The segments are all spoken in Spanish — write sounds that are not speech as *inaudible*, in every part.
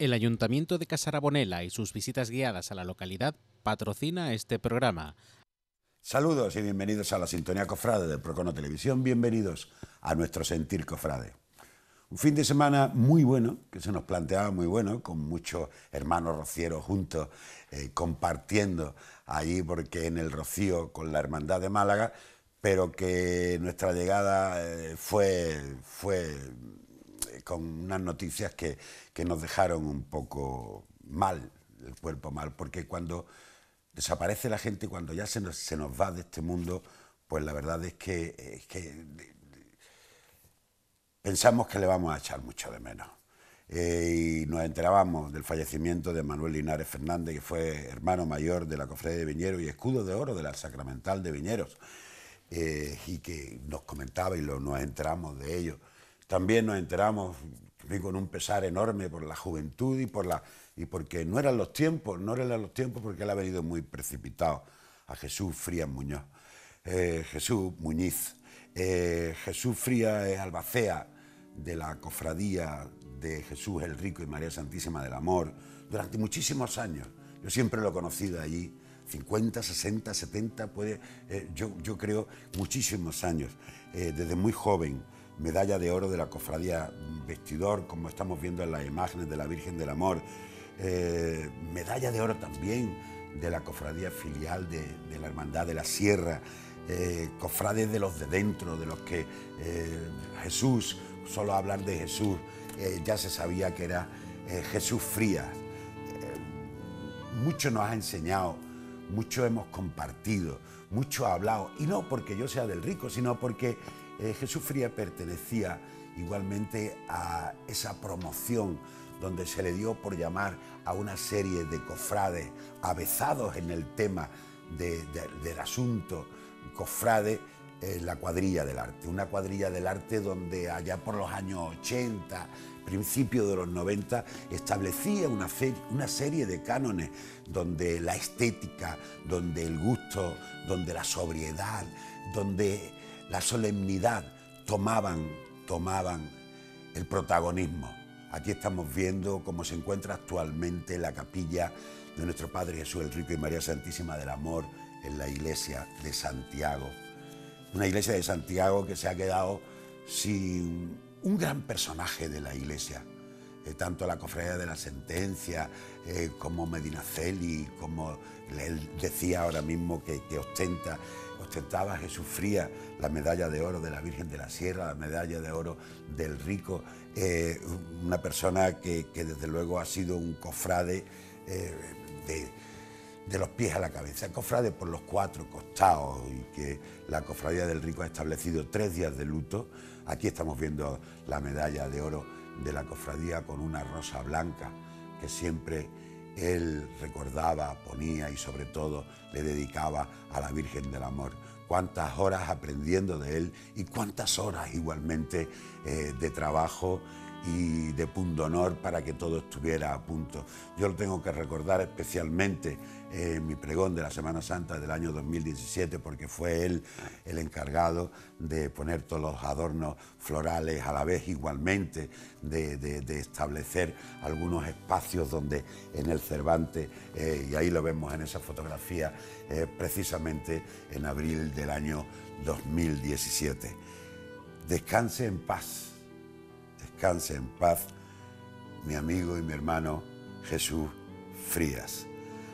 El Ayuntamiento de Casarabonela y sus visitas guiadas a la localidad patrocina este programa. Saludos y bienvenidos a la Sintonía Cofrade de Procono Televisión. Bienvenidos a nuestro Sentir Cofrade. Un fin de semana muy bueno, que se nos planteaba muy bueno, con muchos hermanos rocieros juntos, eh, compartiendo ahí porque en el Rocío con la Hermandad de Málaga, pero que nuestra llegada eh, fue, fue con unas noticias que, nos dejaron un poco mal, el cuerpo mal, porque cuando desaparece la gente, cuando ya se nos, se nos va de este mundo, pues la verdad es que, pensamos que le vamos a echar mucho de menos. Eh, y nos enterábamos del fallecimiento de Manuel Linares Fernández, que fue hermano mayor de la Cofradía de Viñeros y escudo de oro de la Sacramental de Viñeros, eh, y que nos comentaba y nos enteramos de ello. También nos enteramos con un pesar enorme por la juventud y por la y porque no eran los tiempos, no eran los tiempos porque él ha venido muy precipitado a Jesús Frías Muñoz, eh, Jesús Muñiz, eh, Jesús Frías es albacea de la cofradía de Jesús el Rico y María Santísima del Amor durante muchísimos años. Yo siempre lo he conocido allí, 50, 60, 70, puede, eh, yo, yo creo muchísimos años, desde muy joven medalla de oro de la cofradía vestidor, como estamos viendo en las imágenes de la Virgen del Amor, eh, medalla de oro también de la cofradía filial de, la Hermandad de la Sierra, eh, cofrades de los de dentro, de los que eh, Jesús, solo hablar de Jesús, ya se sabía que era Jesús fría. mucho nos ha enseñado, mucho hemos compartido, mucho ha hablado, y no porque yo sea del rico, sino porque eh, Jesús Fría pertenecía igualmente a esa promoción donde se le dio por llamar a una serie de cofrades avezados en el tema del asunto, cofrades eh, la cuadrilla del arte, una cuadrilla del arte donde allá por los años 80, principio de los 90, establecía una serie de cánones donde la estética, donde el gusto, donde la sobriedad, donde la solemnidad tomaban, tomaban el protagonismo. Aquí estamos viendo cómo se encuentra actualmente la capilla de nuestro Padre Jesús el Rico y María Santísima del Amor en la iglesia de Santiago. Una iglesia de Santiago que se ha quedado sin un gran personaje de la iglesia. Eh, tanto la cofradía de la sentencia eh, como Medinaceli, como él decía ahora mismo que ostenta que sufría la medalla de oro de la Virgen de la Sierra, la medalla de oro del Rico, eh, una persona que, desde luego ha sido un cofrade eh, de, de, los pies a la cabeza, cofrade por los cuatro costados y que la cofradía del Rico ha establecido tres días de luto. Aquí estamos viendo la medalla de oro de la cofradía con una rosa blanca que siempre él recordaba, ponía y sobre todo le dedicaba a la Virgen del Amor. Cuántas horas aprendiendo de él y cuántas horas igualmente eh, de trabajo y de honor para que todo estuviera a punto. Yo lo tengo que recordar especialmente en eh, mi pregón de la Semana Santa del año 2017 porque fue él el encargado de poner todos los adornos florales a la vez igualmente, de, establecer algunos espacios donde en el Cervantes, eh, y ahí lo vemos en esa fotografía, eh, precisamente en abril del año 2017. Descanse en paz descanse en paz mi amigo y mi hermano Jesús Frías.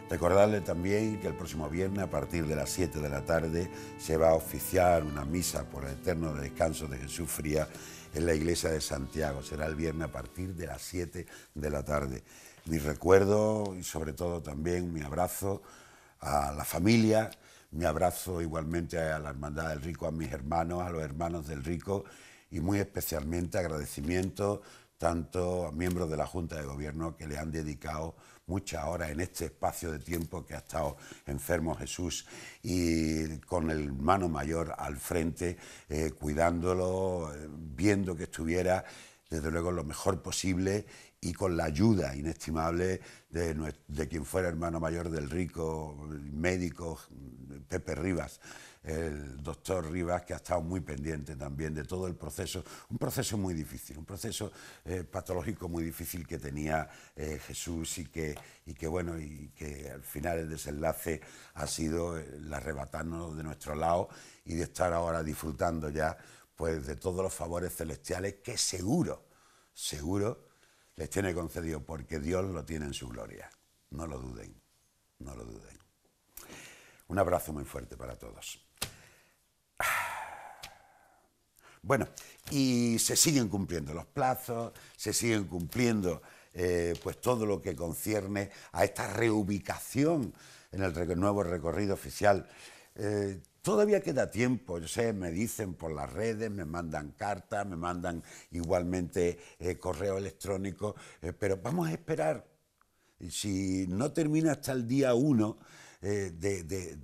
Recordarle también que el próximo viernes a partir de las 7 de la tarde se va a oficiar una misa por el eterno descanso de Jesús Frías... en la iglesia de Santiago. Será el viernes a partir de las 7 de la tarde. Mi recuerdo y sobre todo también mi abrazo a la familia, mi abrazo igualmente a la hermandad del rico, a mis hermanos, a los hermanos del rico y muy especialmente agradecimiento tanto a miembros de la Junta de Gobierno que le han dedicado muchas horas en este espacio de tiempo que ha estado enfermo Jesús y con el hermano mayor al frente, eh, cuidándolo, eh, viendo que estuviera desde luego lo mejor posible y con la ayuda inestimable de, de, quien fuera hermano mayor del rico, médico, Pepe Rivas, el doctor Rivas, que ha estado muy pendiente también de todo el proceso, un proceso muy difícil, un proceso eh, patológico muy difícil que tenía eh, Jesús y que, y bueno, y que al final el desenlace ha sido eh, el arrebatarnos de nuestro lado y de estar ahora disfrutando ya pues de todos los favores celestiales que seguro, seguro les tiene concedido porque Dios lo tiene en su gloria. No lo duden, no lo duden. Un abrazo muy fuerte para todos. Bueno, y se siguen cumpliendo los plazos, se siguen cumpliendo eh, pues todo lo que concierne a esta reubicación en el nuevo recorrido oficial. Eh, todavía queda tiempo, yo sé, me dicen por las redes, me mandan cartas, me mandan igualmente eh, correo electrónico, pero vamos a esperar. Si no termina hasta el día 1, eh, de, de,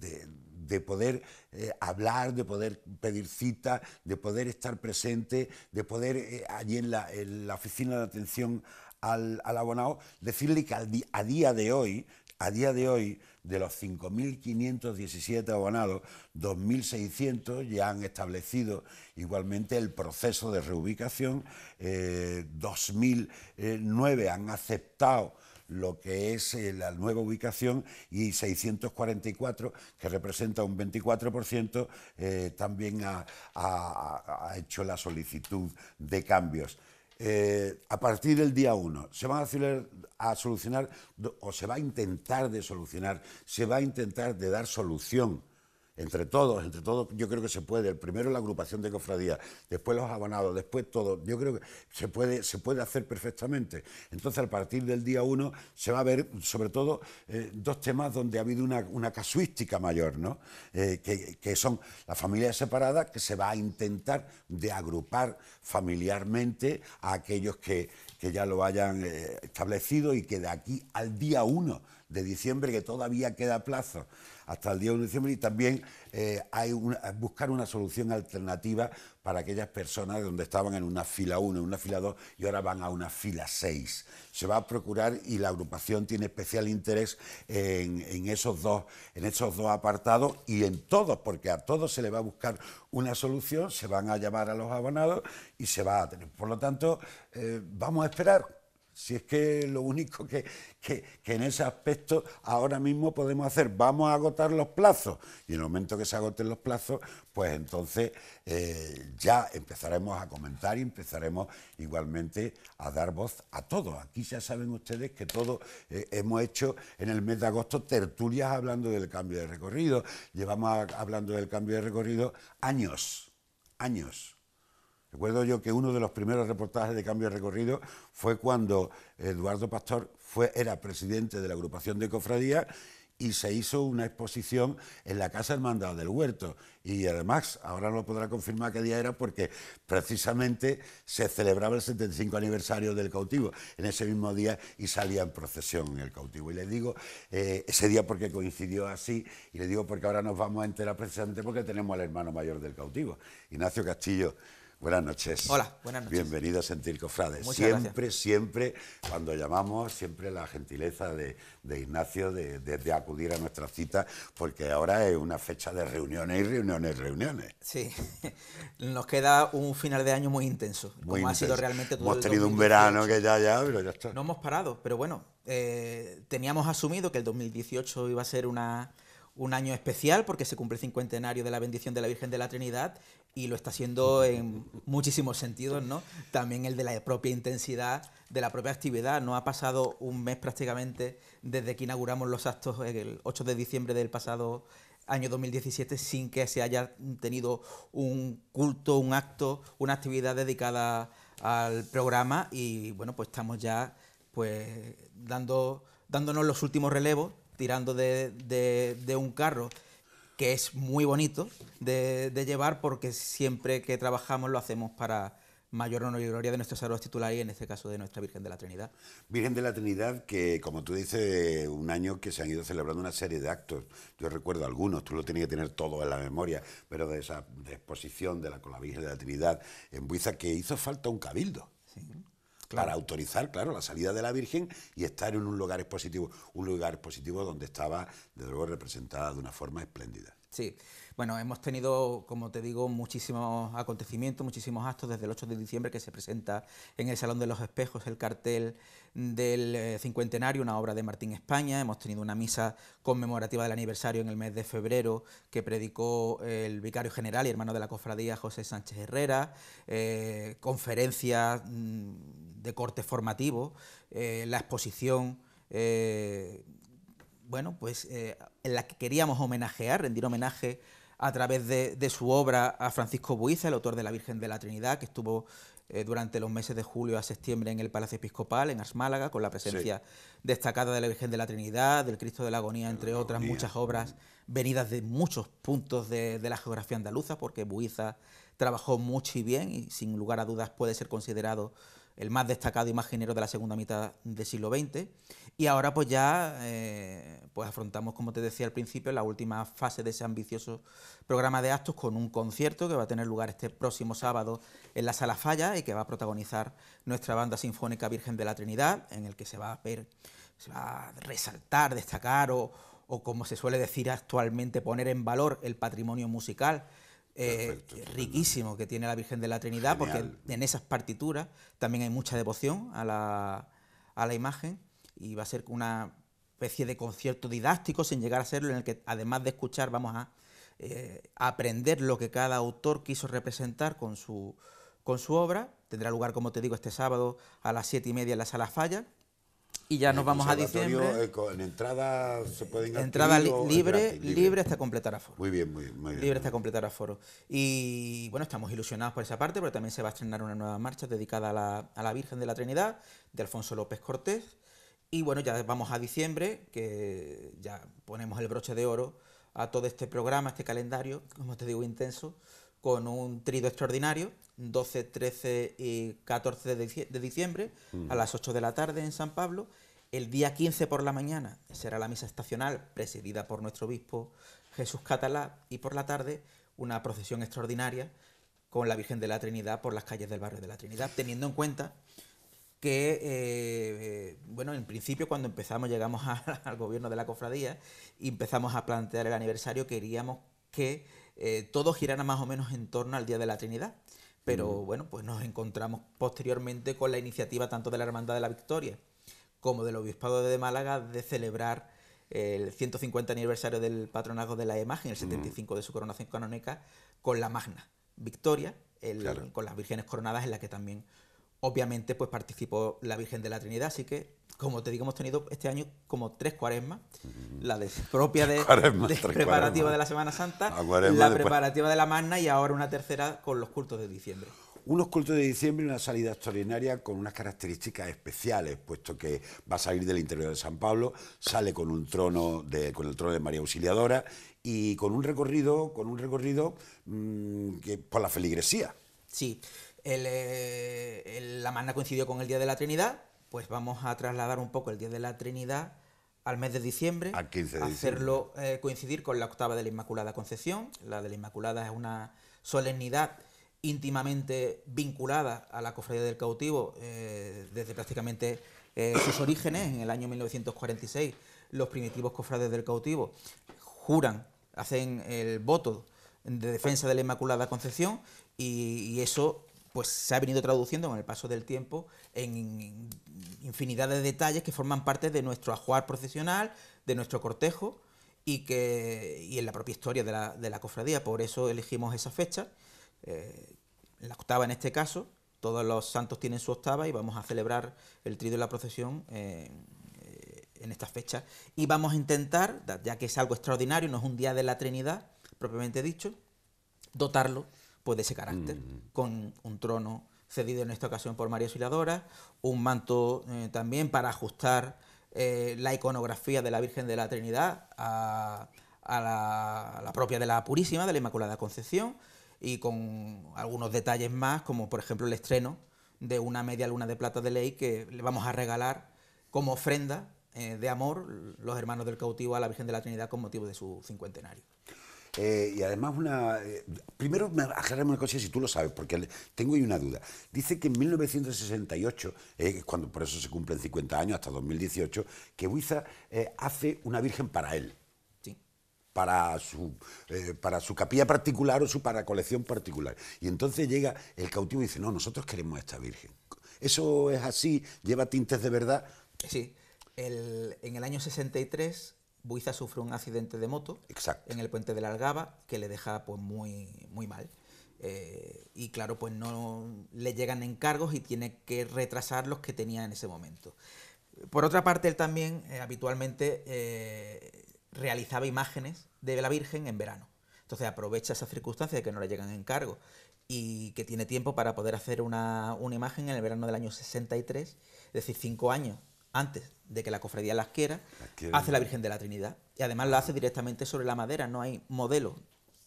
poder eh, hablar, de poder pedir cita, de poder estar presente, de poder eh, allí en la, oficina de atención al, abonado, decirle que a día de hoy, a día de hoy, de los 5.517 abonados, 2.600 ya han establecido igualmente el proceso de reubicación, 2.009 han aceptado lo que es eh, la nueva ubicación y 644, que representa un 24%, eh, también ha, hecho la solicitud de cambios. Eh, a partir del día 1 se van a, a solucionar o se va a intentar de solucionar, se va a intentar de dar solución entre todos, entre todos, yo creo que se puede. Primero la agrupación de cofradías, después los abonados, después todo. Yo creo que se puede, se puede hacer perfectamente. Entonces, a partir del día 1 se va a ver, sobre todo, eh, dos temas donde ha habido una, casuística mayor, ¿no? Eh, que, son las familias separadas, que se va a intentar de agrupar familiarmente a aquellos que, ya lo hayan eh, establecido y que de aquí al día 1 de diciembre, que todavía queda plazo hasta el día 1 de diciembre, y también eh, hay buscar una solución alternativa para aquellas personas donde estaban en una fila 1, en una fila 2 y ahora van a una fila 6. Se va a procurar y la agrupación tiene especial interés en, esos, dos, en esos dos apartados y en todos, porque a todos se le va a buscar una solución, se van a llamar a los abonados y se va a tener. Por lo tanto, eh, vamos a esperar si es que lo único que, en ese aspecto ahora mismo podemos hacer, vamos a agotar los plazos. Y en el momento que se agoten los plazos, pues entonces eh, ya empezaremos a comentar y empezaremos igualmente a dar voz a todos. Aquí ya saben ustedes que todos eh, hemos hecho en el mes de agosto tertulias hablando del cambio de recorrido. Llevamos hablando del cambio de recorrido años, años. Recuerdo yo que uno de los primeros reportajes de cambio de recorrido fue cuando Eduardo Pastor era presidente de la agrupación de Cofradía y se hizo una exposición en la Casa Hermandad del Huerto. Y además, ahora no podrá confirmar qué día era porque precisamente se celebraba el 75 aniversario del cautivo en ese mismo día y salía en procesión el cautivo. Y le digo eh, ese día porque coincidió así y le digo porque ahora nos vamos a enterar precisamente porque tenemos al hermano mayor del cautivo, Ignacio Castillo. Buenas noches. Hola, buenas noches. Bienvenidos a Sentir Cofrades. siempre, siempre, cuando llamamos, siempre la gentileza de, Ignacio de, acudir a nuestra cita, porque ahora es una fecha de reuniones y reuniones y reuniones. Sí, *laughs* nos queda un final de año muy intenso, ha sido realmente todo Hemos tenido un verano que ya, ya, pero ya está. No hemos parado, pero bueno, eh, teníamos asumido que el 2018 iba a ser un año especial porque se cumple el cincuentenario de la bendición de la Virgen de la Trinidad y lo está haciendo en muchísimos sentidos, ¿no? También el de la propia intensidad, de la propia actividad. No ha pasado un mes prácticamente desde que inauguramos los actos el 8 de diciembre del pasado año 2017 sin que se haya tenido un culto, un acto, una actividad dedicada al programa y bueno, pues estamos ya pues dando, dándonos los últimos relevos, tirando de un carro que es muy bonito de, llevar porque siempre que trabajamos lo hacemos para mayor honor y gloria de nuestros héroes titulares y en este caso de nuestra Virgen de la Trinidad. Virgen de la Trinidad que, como tú dices, un año que se han ido celebrando una serie de actos. Yo recuerdo algunos, tú lo tenías que tener todo en la memoria, pero de esa exposición de la, con la Virgen de la Trinidad en Buiza que hizo falta un cabildo para autorizar, claro, la salida de la Virgen y estar en un lugar expositivo, un lugar expositivo donde estaba, desde luego, representada de una forma espléndida. Sí, bueno, hemos tenido, como te digo, muchísimos acontecimientos, muchísimos actos desde el 8 de diciembre que se presenta en el Salón de los Espejos el cartel del eh, cincuentenario, una obra de Martín España. Hemos tenido una misa conmemorativa del aniversario en el mes de febrero que predicó el vicario general y hermano de la cofradía José Sánchez Herrera, eh, conferencias mm, de corte formativo, eh, la exposición. bueno, pues en la que queríamos homenajear, rendir homenaje a través de, su obra a Francisco Buiza, el autor de La Virgen de la Trinidad, que estuvo eh, durante los meses de julio a septiembre en el Palacio Episcopal, en Asmálaga, con la presencia destacada de la Virgen de la Trinidad, del Cristo de la Agonía, entre otras muchas obras venidas de muchos puntos de, de la geografía andaluza, porque Buiza trabajó mucho y bien y sin lugar a dudas puede ser considerado el más destacado y más de la segunda mitad del siglo XX. Y ahora pues ya eh, pues afrontamos, como te decía al principio, la última fase de ese ambicioso programa de actos con un concierto que va a tener lugar este próximo sábado en la Sala Falla y que va a protagonizar nuestra banda sinfónica Virgen de la Trinidad, en el que se va a ver, se va a resaltar, destacar o, o como se suele decir actualmente, poner en valor el patrimonio musical eh, riquísimo que tiene la Virgen de la Trinidad, porque en esas partituras también hay mucha devoción a la, imagen y va a ser una especie de concierto didáctico sin llegar a serlo, en el que además de escuchar vamos a, eh, aprender lo que cada autor quiso representar con su, con su obra. Tendrá lugar, como te digo, este sábado a las siete y media en la sala Falla y ya nos vamos a diciembre. Eh, en entrada se pueden Entrada libre, libre, hasta completar aforo. Muy bien, muy, bien. Libre hasta completar aforo. Y bueno, estamos ilusionados por esa parte, pero también se va a estrenar una nueva marcha dedicada a la, a la Virgen de la Trinidad, de Alfonso López Cortés. Y bueno, ya vamos a diciembre, que ya ponemos el broche de oro a todo este programa, este calendario, como te digo, intenso, con un trido extraordinario, 12, 13 y 14 de diciembre, mm. a las 8 de la tarde en San Pablo, el día 15 por la mañana será la misa estacional presidida por nuestro obispo Jesús Catalá y por la tarde una procesión extraordinaria con la Virgen de la Trinidad por las calles del barrio de la Trinidad, teniendo en cuenta que, eh, bueno, en principio cuando empezamos, llegamos *laughs* al gobierno de la cofradía y empezamos a plantear el aniversario, queríamos que eh, todo girara más o menos en torno al Día de la Trinidad. Pero bueno, pues nos encontramos posteriormente con la iniciativa tanto de la Hermandad de la Victoria como del Obispado de Málaga de celebrar el 150 aniversario del patronazgo de la imagen, el 75 mm. de su coronación canónica, con la Magna Victoria, con las vírgenes coronadas en la que también obviamente pues participó la Virgen de la Trinidad, así que como te digo hemos tenido este año como tres cuaresmas, mm. la propia de, preparativa de la Semana Santa, la, preparativa de la Magna y ahora una tercera con los cultos de diciembre unos cultos de diciembre una salida extraordinaria con unas características especiales, puesto que va a salir del interior de San Pablo, sale con un trono de, con el trono de María Auxiliadora y con un recorrido, con un recorrido mm, por la feligresía. Sí, eh, la magna coincidió con el Día de la Trinidad, pues vamos a trasladar un poco el Día de la Trinidad al mes de diciembre, ...a 15 hacerlo eh, coincidir con la octava de la Inmaculada Concepción. La de la Inmaculada es una solemnidad íntimamente vinculada a la Cofradía del Cautivo eh, desde prácticamente eh, sus orígenes, en el año 1946, los primitivos cofrades del cautivo juran, hacen el voto de defensa de la Inmaculada Concepción y, eso pues se ha venido traduciendo con el paso del tiempo en infinidad de detalles que forman parte de nuestro ajuar procesional, de nuestro cortejo y que y en la propia historia de la, de la cofradía. Por eso elegimos esa fecha eh, la octava en este caso, todos los santos tienen su octava y vamos a celebrar el trío de la procesión eh, en esta fecha Y vamos a intentar, ya que es algo extraordinario, no es un día de la Trinidad, propiamente dicho, dotarlo pues, de ese carácter, mm. con un trono cedido en esta ocasión por María Siladora un manto eh, también para ajustar la iconografía de la Virgen de la Trinidad a, la, a, la, propia de la Purísima, de la Inmaculada Concepción, y con algunos detalles más, como por ejemplo el estreno de una media luna de plata de ley que le vamos a regalar como ofrenda eh, de amor los hermanos del cautivo a la Virgen de la Trinidad con motivo de su cincuentenario. Eh, y además una... Eh, primero me aclararme una cosa si tú lo sabes, porque tengo ahí una duda. Dice que en 1968, cuando por eso se cumplen 50 años, hasta 2018, que Buiza hace una virgen para él para su, eh, para su capilla particular o su para colección particular. Y entonces llega el cautivo y dice, no, nosotros queremos a esta Virgen. Eso es así, lleva tintes de verdad. Sí, en el año 63 Buiza sufre un accidente de moto en el puente de la Algaba que le deja pues, muy, muy mal. Eh, y claro, pues no le llegan encargos y tiene que retrasar los que tenía en ese momento. Por otra parte, él también eh, habitualmente realizaba imágenes de la Virgen en verano. Entonces aprovecha esa circunstancia de que no le llegan cargo y que tiene tiempo para poder hacer una, imagen en el verano del año 63, es decir, cinco años antes de que la cofradía las quiera, hace la Virgen de la Trinidad. Y además la hace directamente sobre la madera, no hay modelo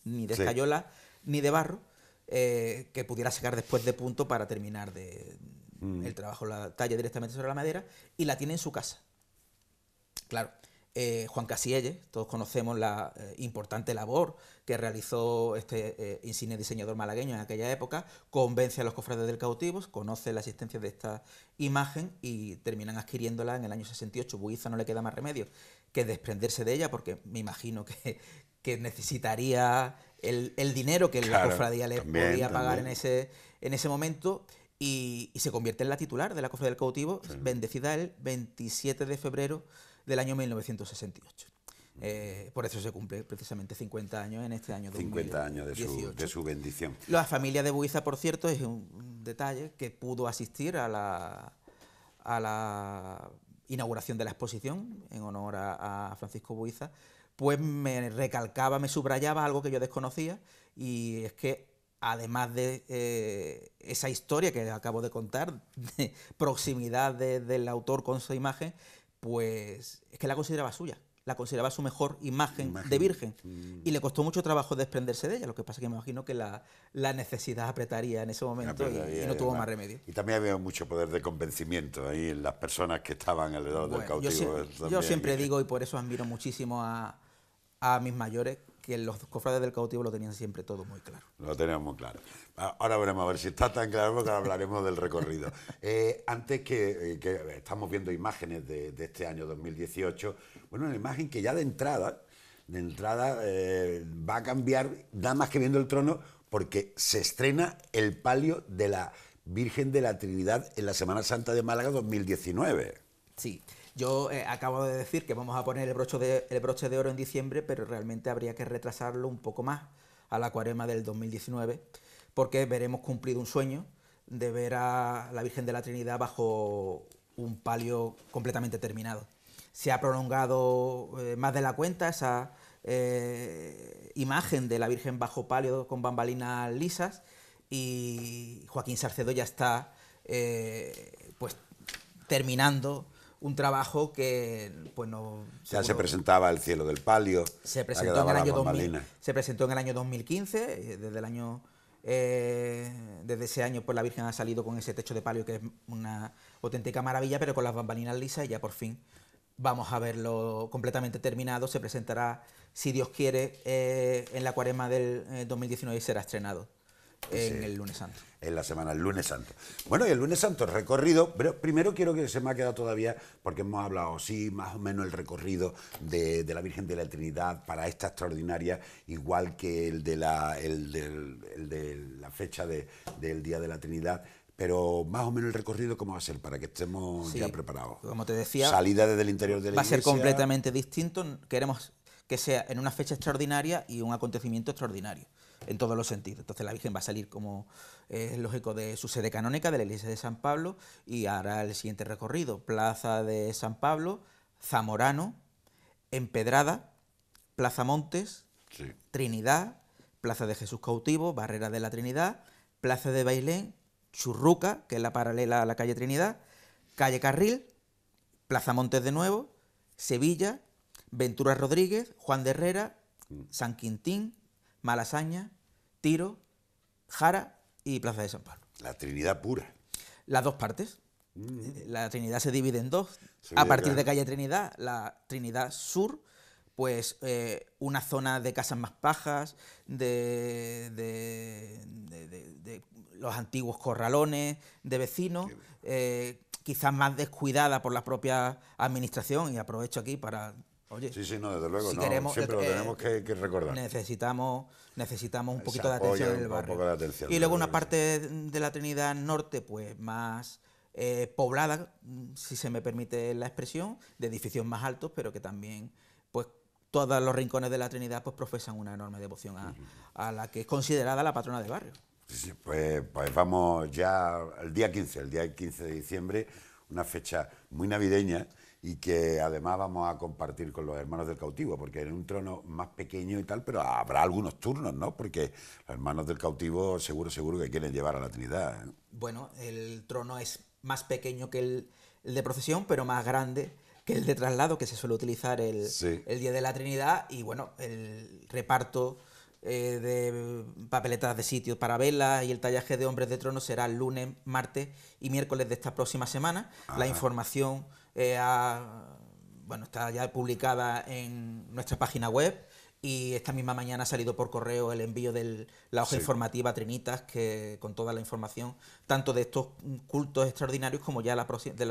ni de escayola ni de barro eh, que pudiera sacar después de punto para terminar de, mm. el trabajo, la talla directamente sobre la madera y la tiene en su casa. Claro, eh, Juan Casielles, todos conocemos la eh, importante labor que realizó este eh, insigne diseñador malagueño en aquella época, convence a los cofrades del cautivo, conoce la existencia de esta imagen y terminan adquiriéndola en el año 68. Buiza no le queda más remedio que desprenderse de ella, porque me imagino que, necesitaría el, dinero que la cofradía le podía pagar en ese, momento. Y, se convierte en la titular de la Cofradía del Cautivo, bendecida el 27 de febrero del año 1968. Eh, por eso se cumple precisamente 50 años en este año 50 2018. 50 años de su, bendición. La familia de Buiza, por cierto, es un detalle que pudo asistir a la, a la inauguración de la exposición en honor a, Francisco Buiza, pues me recalcaba, me subrayaba algo que yo desconocía y es que además de eh, esa historia que acabo de contar, *laughs* de proximidad del autor con su imagen, pues es que la consideraba suya, la consideraba su mejor imagen, de virgen. Mm. Y le costó mucho trabajo desprenderse de ella, lo que pasa que me imagino que la, necesidad apretaría en ese momento y, no tuvo más remedio. Y también había mucho poder de convencimiento ahí en las personas que estaban alrededor del cautivo. Yo, siempre digo, y por eso admiro muchísimo a, a mis mayores, que los cofrades del cautivo lo tenían siempre todo muy claro. Lo teníamos muy claro. Ah, ahora veremos a ver si está tan claro porque hablaremos del recorrido. *laughs* Eh, antes que, eh, estamos viendo imágenes de, este año 2018, bueno, una imagen que ya de entrada, de entrada eh, va a cambiar, nada más que viendo el trono, porque se estrena el palio de la Virgen de la Trinidad en la Semana Santa de Málaga 2019. Sí, yo eh, acabo de decir que vamos a poner el broche, de, oro en diciembre, pero realmente habría que retrasarlo un poco más a la cuarema del 2019, porque veremos cumplido un sueño de ver a la Virgen de la Trinidad bajo un palio completamente terminado. Se ha prolongado eh, más de la cuenta esa eh, imagen de la Virgen bajo palio con bambalinas lisas y Joaquín Sarcedo ya está pues terminando un trabajo que pues no se presentaba el cielo del palio se presentó en el año se presentó en el año 2015 eh, desde el año eh, desde ese año pues la Virgen ha salido con ese techo de palio que es una auténtica maravilla pero con las bambalinas lisas y ya por fin vamos a verlo completamente terminado se presentará si Dios quiere eh, en la cuarema del 2019 y será estrenado en el lunes santo. En la semana, el lunes santo. Bueno, y el lunes santo, el recorrido, pero primero quiero que se me ha quedado todavía, porque hemos hablado, sí, más o menos el recorrido de, la Virgen de la Trinidad para esta extraordinaria, igual que el de la, de la fecha del Día de la Trinidad. Pero más o menos el recorrido, ¿cómo va a ser? Para que estemos ya preparados. Como te decía. Salida desde el interior de la Va a ser completamente distinto. Queremos que sea en una fecha extraordinaria y un acontecimiento extraordinario en todos los sentidos. Entonces la Virgen va a salir como eh, es lógico de su sede canónica, de la iglesia de San Pablo, y hará el siguiente recorrido, Plaza de San Pablo, Zamorano, Empedrada, Plaza Montes, Trinidad, Plaza de Jesús Cautivo, Barrera de la Trinidad, Plaza de Bailén, Churruca, que es la paralela a la calle Trinidad, Calle Carril, Plaza Montes de nuevo, Sevilla, Ventura Rodríguez, Juan de Herrera, mm. San Quintín, Malasaña, Tiro, Jara y Plaza de San Pablo. La Trinidad pura. Las dos partes. Mm. La Trinidad se divide en dos. a partir de calle Trinidad, la Trinidad Sur, pues eh, una zona de casas más pajas, de, de, los antiguos corralones de vecinos, eh, quizás más descuidada por la propia administración, y aprovecho aquí para sí, sí, no, desde luego, siempre lo eh, tenemos que, recordar. Necesitamos, necesitamos un poquito de atención del barrio. y luego una parte de la Trinidad Norte, pues más eh, poblada, si se me permite la expresión, de edificios más altos, pero que también, pues todos los rincones de la Trinidad, pues profesan una enorme devoción a, la que es considerada la patrona del barrio. pues, pues vamos ya al día 15, el día 15 de diciembre, una fecha muy navideña y que además vamos a compartir con los hermanos del cautivo, porque en un trono más pequeño y tal, pero habrá algunos turnos, ¿no? Porque los hermanos del cautivo seguro, seguro que quieren llevar a la Trinidad. ¿eh? Bueno, el trono es más pequeño que el, de procesión, pero más grande que el de traslado que se suele utilizar el, Día de la Trinidad y bueno, el reparto eh, de papeletas de sitio para velas y el tallaje de hombres de trono será el lunes, martes y miércoles de esta próxima semana. La información eh, bueno, está ya publicada en nuestra página web y esta misma mañana ha salido por correo el envío de la hoja informativa Trinitas que con toda la información tanto de estos cultos extraordinarios como ya de,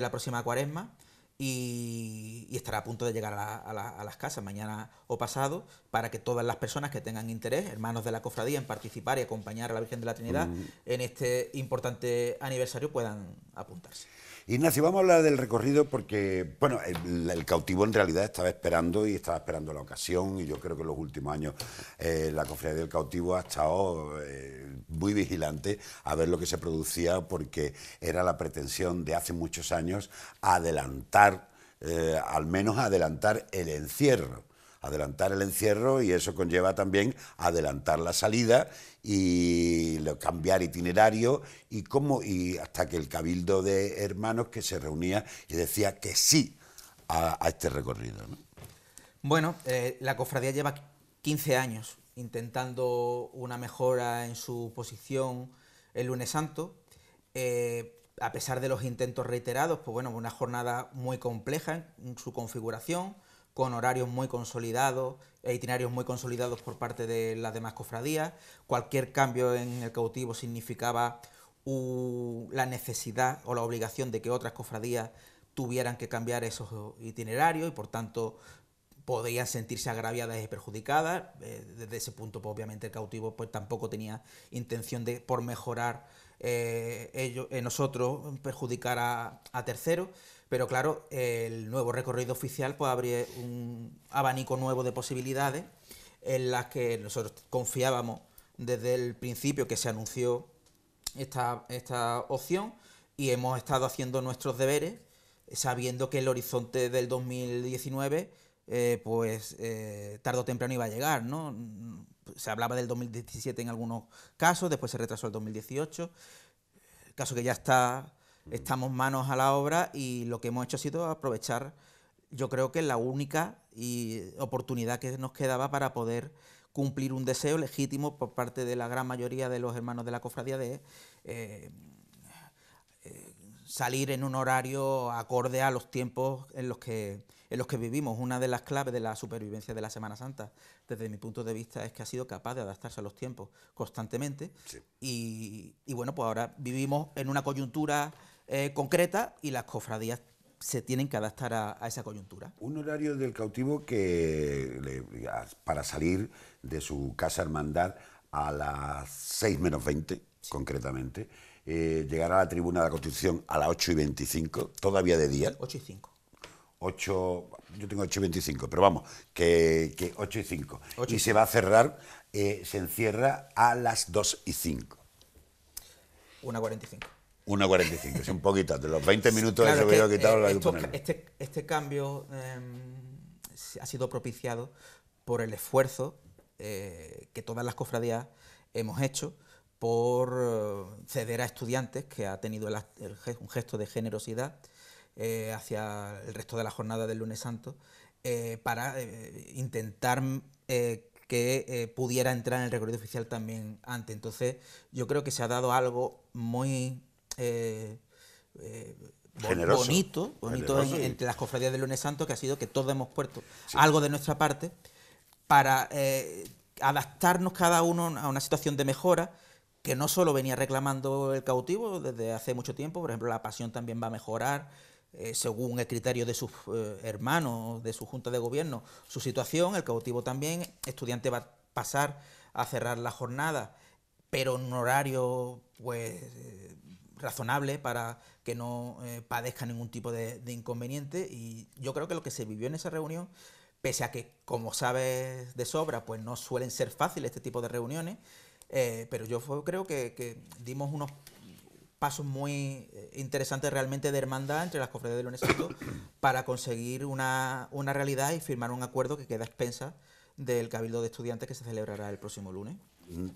la, próxima cuaresma y, estará a punto de llegar a, las casas mañana o pasado para que todas las personas que tengan interés, hermanos de la cofradía, en participar y acompañar a la Virgen de la Trinidad mm. en este importante aniversario puedan apuntarse. Ignacio, vamos a hablar del recorrido porque, bueno, el, cautivo en realidad estaba esperando y estaba esperando la ocasión y yo creo que en los últimos años eh, la cofradía del cautivo ha estado eh, muy vigilante a ver lo que se producía porque era la pretensión de hace muchos años adelantar, eh, al menos adelantar el encierro adelantar el encierro y eso conlleva también adelantar la salida y cambiar itinerario y cómo y hasta que el cabildo de hermanos que se reunía y decía que sí a, este recorrido. Bueno, eh, la cofradía lleva 15 años intentando una mejora en su posición el lunes santo. Eh, a pesar de los intentos reiterados, pues bueno, una jornada muy compleja en su configuración, con horarios muy consolidados, e itinerarios muy consolidados por parte de las demás cofradías. Cualquier cambio en el cautivo significaba la necesidad o la obligación de que otras cofradías tuvieran que cambiar esos itinerarios y por tanto podían sentirse agraviadas y perjudicadas. Eh, desde ese punto, pues, obviamente, el cautivo pues, tampoco tenía intención de, por mejorar eh, eh, nosotros, perjudicar a terceros. Pero claro, el nuevo recorrido oficial pues abre un abanico nuevo de posibilidades en las que nosotros confiábamos desde el principio que se anunció esta, esta opción y hemos estado haciendo nuestros deberes eh, sabiendo que el horizonte del 2019 eh, pues eh, tarde o temprano iba a llegar, ¿no? Se hablaba del 2017 en algunos casos, después se retrasó el 2018, caso que ya está estamos manos a la obra y lo que hemos hecho ha sido aprovechar, yo creo que la única oportunidad que nos quedaba para poder cumplir un deseo legítimo por parte de la gran mayoría de los hermanos de la cofradía de eh, eh, salir en un horario acorde a los tiempos en los que en los que vivimos, una de las claves de la supervivencia de la Semana Santa, desde mi punto de vista, es que ha sido capaz de adaptarse a los tiempos constantemente. Y, bueno, pues ahora vivimos en una coyuntura eh, concreta y las cofradías se tienen que adaptar a, esa coyuntura. Un horario del cautivo que para salir de su casa hermandad a las 6 menos 20, concretamente, llegará eh, llegar a la tribuna de la Constitución a las 8 y 25, todavía de día. 8 y 5. 8, yo tengo 8 y 25, pero vamos, que, que 8 y 5. y, se va a cerrar, eh, se encierra a las 2 y 5. 1.45. 1.45, es un poquito, de los 20 minutos que, se hubiera quitado. Eh, este, este, cambio eh, ha sido propiciado por el esfuerzo eh, que todas las cofradías hemos hecho por eh, ceder a estudiantes que ha tenido un gesto de generosidad eh, hacia el resto de la jornada del lunes santo, eh, para eh, intentar que pudiera entrar en el recorrido oficial también antes. Entonces yo creo que se ha dado algo muy... bonito, bonito entre las cofradías del lunes santo, que ha sido que todos hemos puesto algo de nuestra parte para adaptarnos cada uno a una situación de mejora que no solo venía reclamando el cautivo desde hace mucho tiempo, por ejemplo, la pasión también va a mejorar, eh, según el criterio de sus eh, hermanos, de su junta de gobierno, su situación, el cautivo también, estudiante va a pasar a cerrar la jornada, pero en un horario pues eh, razonable para que no padezca ningún tipo de, inconveniente. Y yo creo que lo que se vivió en esa reunión, pese a que, como sabes de sobra, pues no suelen ser fáciles este tipo de reuniones, pero yo creo que, que dimos unos pasos muy eh, interesantes realmente de hermandad entre las cofradías del lunes Santo *coughs* para conseguir una, realidad y firmar un acuerdo que queda expensa del Cabildo de Estudiantes que se celebrará el próximo lunes. Mm,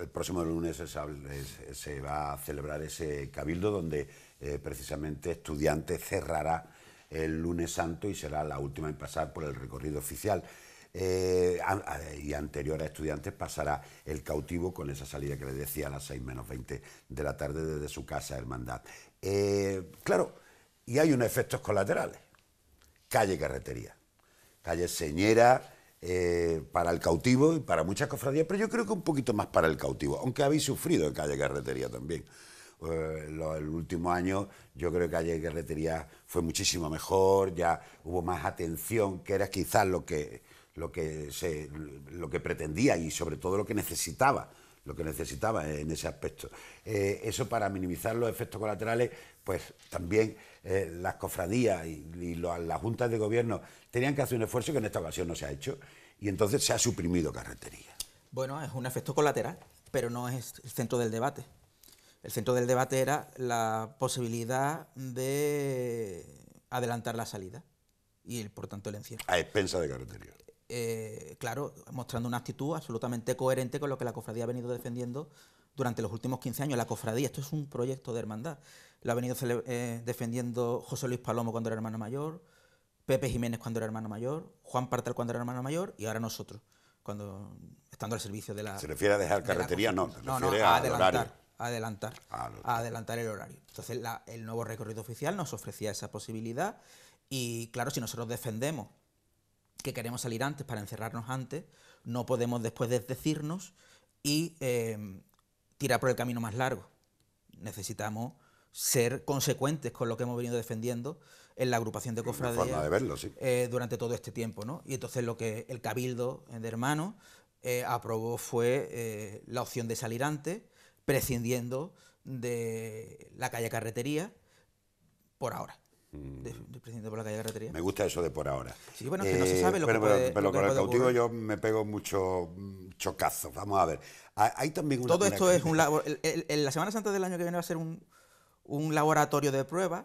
el próximo lunes se, va a celebrar ese cabildo donde eh, precisamente Estudiantes cerrará el lunes santo y será la última en pasar por el recorrido oficial. Eh, y anterior a Estudiantes pasará El cautivo con esa salida que les decía a las 6 menos 20 de la tarde desde su casa Hermandad. Eh, claro, y hay unos efectos colaterales. Calle Carretería, calle Señera. Eh, para el cautivo y para muchas cofradías, pero yo creo que un poquito más para el cautivo, aunque habéis sufrido en calle Carretería también. el último año yo creo que calle Carretería fue muchísimo mejor, ya hubo más atención, que era quizás lo que lo que, se, lo que pretendía y sobre todo lo que necesitaba lo que necesitaba en ese aspecto. Eh, eso para minimizar los efectos colaterales, pues también eh, las cofradías y, las juntas de gobierno tenían que hacer un esfuerzo que en esta ocasión no se ha hecho y entonces se ha suprimido carretería. Bueno, es un efecto colateral, pero no es el centro del debate. El centro del debate era la posibilidad de adelantar la salida y, por tanto, el encierro. A expensa de carretería. Eh, claro, mostrando una actitud absolutamente coherente con lo que la cofradía ha venido defendiendo durante los últimos 15 años. La cofradía, esto es un proyecto de hermandad. La ha venido eh, defendiendo José Luis Palomo cuando era hermano mayor, Pepe Jiménez cuando era hermano mayor, Juan Partal cuando era hermano mayor y ahora nosotros, cuando estando al servicio de la... Se refiere a dejar carretería, no, se no, no, a, adelantar. adelantar, ah, a adelantar el horario. Entonces, el nuevo recorrido oficial nos ofrecía esa posibilidad y, claro, si nosotros defendemos que queremos salir antes para encerrarnos antes, no podemos después desdecirnos y eh, tirar por el camino más largo. Necesitamos ser consecuentes con lo que hemos venido defendiendo en la agrupación de cofradías eh, durante todo este tiempo. ¿no? Y entonces lo que el Cabildo de Hermanos eh, aprobó fue la opción de salir antes, prescindiendo de la calle Carretería por ahora. Mm. de, presidente por la calle Me gusta eso de por ahora. pero, con el cautivo yo me pego mucho mm, chocazo. Vamos a ver. Hay también Todo esto es un *laughs* laboratorio el, la Semana Santa del año que viene va a ser un, un laboratorio de pruebas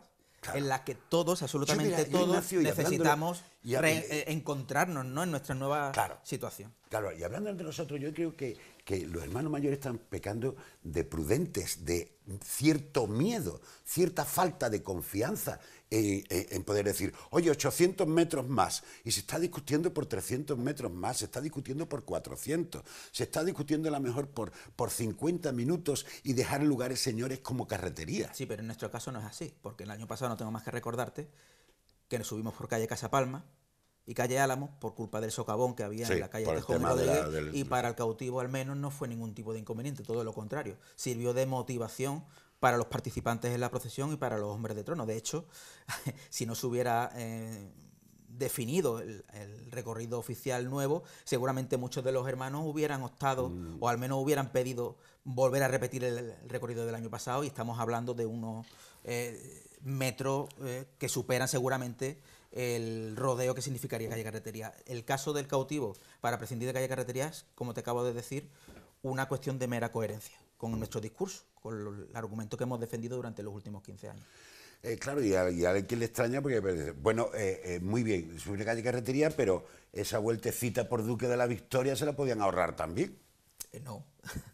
en la que todos, absolutamente todos, necesitamos encontrarnos en nuestra nueva situación. Claro, y hablando entre nosotros, yo creo que que los hermanos mayores están pecando de prudentes, de cierto miedo, cierta falta de confianza en, poder decir, oye, 800 metros más, y se está discutiendo por 300 metros más, se está discutiendo por 400, se está discutiendo a lo mejor por, por 50 minutos y dejar lugares señores como carretería. Sí, pero en nuestro caso no es así, porque el año pasado no tengo más que recordarte que nos subimos por calle Casa Palma, y calle Álamos por culpa del socavón que había en la calle de Rodríguez y para el cautivo al menos no fue ningún tipo de inconveniente, todo lo contrario, sirvió de motivación para los participantes en la procesión y para los hombres de trono. De hecho, *laughs* si no se hubiera eh, definido el, recorrido oficial nuevo, seguramente muchos de los hermanos hubieran optado mm. o al menos hubieran pedido volver a repetir el, recorrido del año pasado y estamos hablando de unos eh, metros eh, que superan seguramente el rodeo que significaría calle carretería. El caso del cautivo, para prescindir de calle carretería, es, como te acabo de decir, una cuestión de mera coherencia con nuestro discurso, con el argumento que hemos defendido durante los últimos 15 años. Eh, claro, y a, le extraña, porque, pues, bueno, eh, eh, muy bien, subir calle carretería, pero esa vueltecita por Duque de la Victoria se la podían ahorrar también. no. *laughs*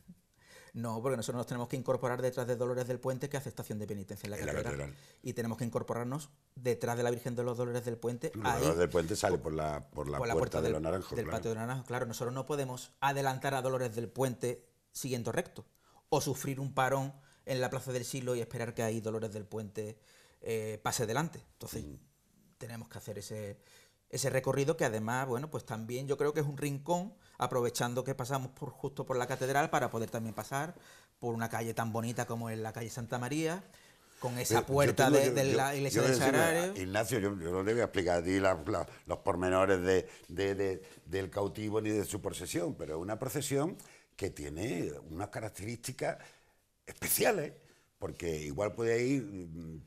No, porque nosotros nos tenemos que incorporar detrás de Dolores del Puente, que hace estación de penitencia en la, catedral. Y tenemos que incorporarnos detrás de la Virgen de los Dolores del Puente. Los Dolores del Puente sale por la, por puerta, de del, los Del de los Naranjos, claro. Nosotros no podemos adelantar a Dolores del Puente siguiendo recto. O sufrir un parón en la Plaza del Silo y esperar que ahí Dolores del Puente eh, pase delante. Entonces, mm. tenemos que hacer ese ese recorrido que además, bueno, pues también yo creo que es un rincón, aprovechando que pasamos por, justo por la catedral para poder también pasar por una calle tan bonita como es la calle Santa María, con esa puerta de, la iglesia San Sagrario. Ignacio, yo, no le voy a explicar a ti los pormenores de, del cautivo ni de su procesión, pero es una procesión que tiene unas características especiales, porque igual puede ir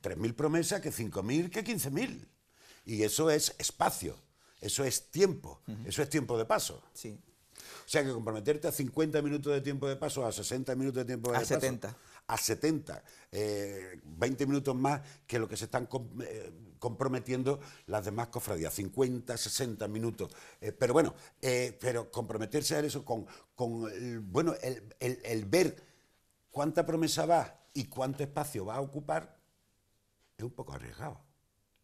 3.000 mm, promesas que 5.000 que 15.000. Y eso es espacio, eso es tiempo, eso es tiempo de paso. Sí. O sea que comprometerte a 50 minutos de tiempo de paso, a 60 minutos de tiempo de paso. A 70. A 70, 20 minutos más que lo que se están eh, comprometiendo las demás cofradías, 50, 60 minutos. Eh, pero bueno, eh, pero comprometerse a eso con, bueno, el ver cuánta promesa va y cuánto espacio va a ocupar es un poco arriesgado.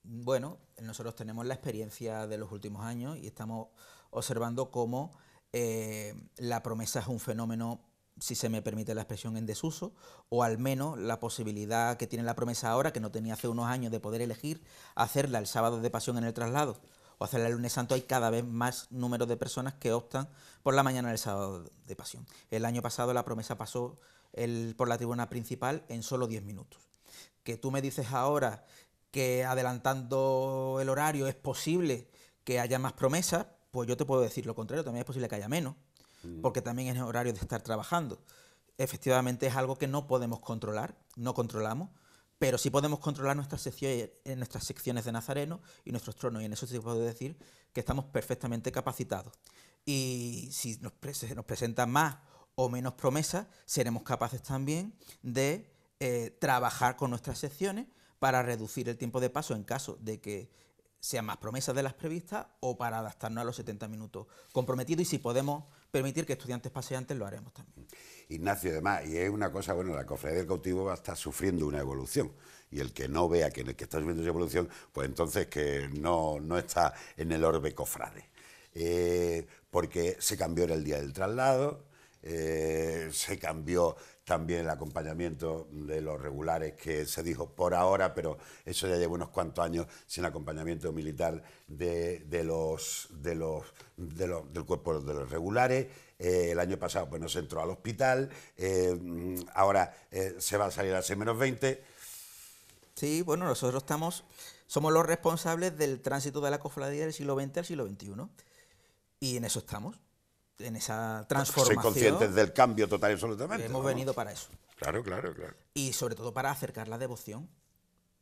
Bueno, nosotros tenemos la experiencia de los últimos años y estamos observando cómo eh, la promesa es un fenómeno si se me permite la expresión, en desuso, o al menos la posibilidad que tiene la promesa ahora, que no tenía hace unos años, de poder elegir hacerla el sábado de pasión en el traslado o hacerla el lunes santo, hay cada vez más número de personas que optan por la mañana del sábado de pasión. El año pasado la promesa pasó el, por la tribuna principal en solo 10 minutos. Que tú me dices ahora que adelantando el horario es posible que haya más promesas, pues yo te puedo decir lo contrario, también es posible que haya menos, mm. porque también es horario de estar trabajando. Efectivamente es algo que no podemos controlar, no controlamos, pero sí podemos controlar nuestras secciones, eh, nuestras secciones de Nazareno y nuestros tronos, y en eso te puedo decir que estamos perfectamente capacitados. Y si nos, nos presentan más o menos promesas, seremos capaces también de eh, trabajar con nuestras secciones para reducir el tiempo de paso en caso de que sean más promesas de las previstas o para adaptarnos a los 70 minutos comprometidos y si podemos permitir que estudiantes paseantes lo haremos también. Ignacio, además, y es una cosa, bueno, la cofradía del cautivo va a estar sufriendo una evolución y el que no vea que, en el que está sufriendo esa evolución, pues entonces que no, está en el orbe cofrade. Eh, porque se cambió en el día del traslado, eh, se cambió también el acompañamiento de los regulares, que se dijo por ahora, pero eso ya lleva unos cuantos años sin acompañamiento militar de, los, de los, del cuerpo de los regulares. Eh, el año pasado pues, no se entró al hospital, eh, mm, ahora eh, se va a salir a c menos 20. Sí, bueno, nosotros estamos, somos los responsables del tránsito de la cofradía del siglo XX al siglo XXI y en eso estamos en esa transformación. Soy consciente del cambio total y absolutamente. Hemos venido para eso. Claro, claro, claro. Y sobre todo para acercar la devoción,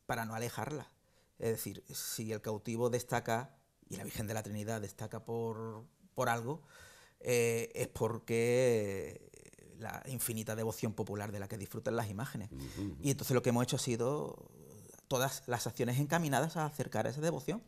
para no alejarla. Es decir, si el cautivo destaca, y la Virgen de la Trinidad destaca por, por algo, eh, es porque la infinita devoción popular de la que disfrutan las imágenes. Y entonces lo que hemos hecho ha sido todas las acciones encaminadas a acercar a esa devoción,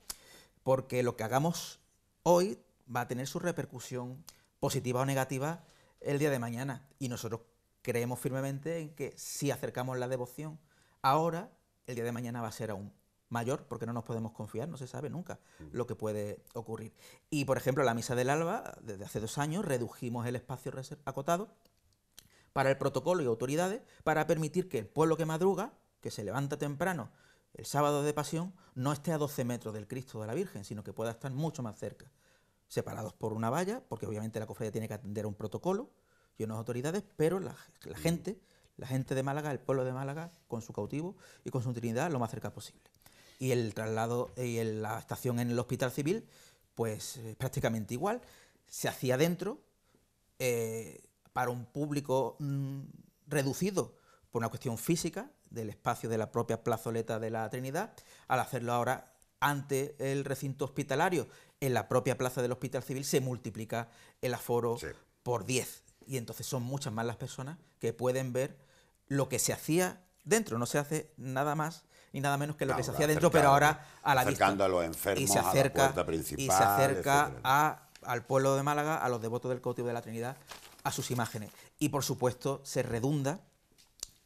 porque lo que hagamos hoy va a tener su repercusión positiva o negativa el día de mañana. Y nosotros creemos firmemente en que si acercamos la devoción ahora, el día de mañana va a ser aún mayor, porque no nos podemos confiar, no se sabe nunca mm. lo que puede ocurrir. Y por ejemplo, la misa del alba, desde hace dos años, redujimos el espacio acotado para el protocolo y autoridades, para permitir que el pueblo que madruga, que se levanta temprano, el sábado de pasión, no esté a 12 metros del Cristo de la Virgen, sino que pueda estar mucho más cerca separados por una valla, porque obviamente la cofradía tiene que atender a un protocolo y unas autoridades, pero la, gente, la gente de Málaga, el pueblo de Málaga, con su cautivo y con su trinidad, lo más cerca posible. Y el traslado y la estación en el hospital civil, pues eh, prácticamente igual, se hacía dentro eh, para un público mm, reducido por una cuestión física del espacio de la propia plazoleta de la Trinidad, al hacerlo ahora ante el recinto hospitalario, en la propia plaza del Hospital Civil se multiplica el aforo por 10. Y entonces son muchas más las personas que pueden ver lo que se hacía dentro. No se hace nada más ni nada menos que lo que se hacía dentro, pero ahora a la vista. y se acerca, a la puerta principal. Y se acerca al pueblo de Málaga, a los devotos del cautivo de la Trinidad, a sus imágenes. Y por supuesto se redunda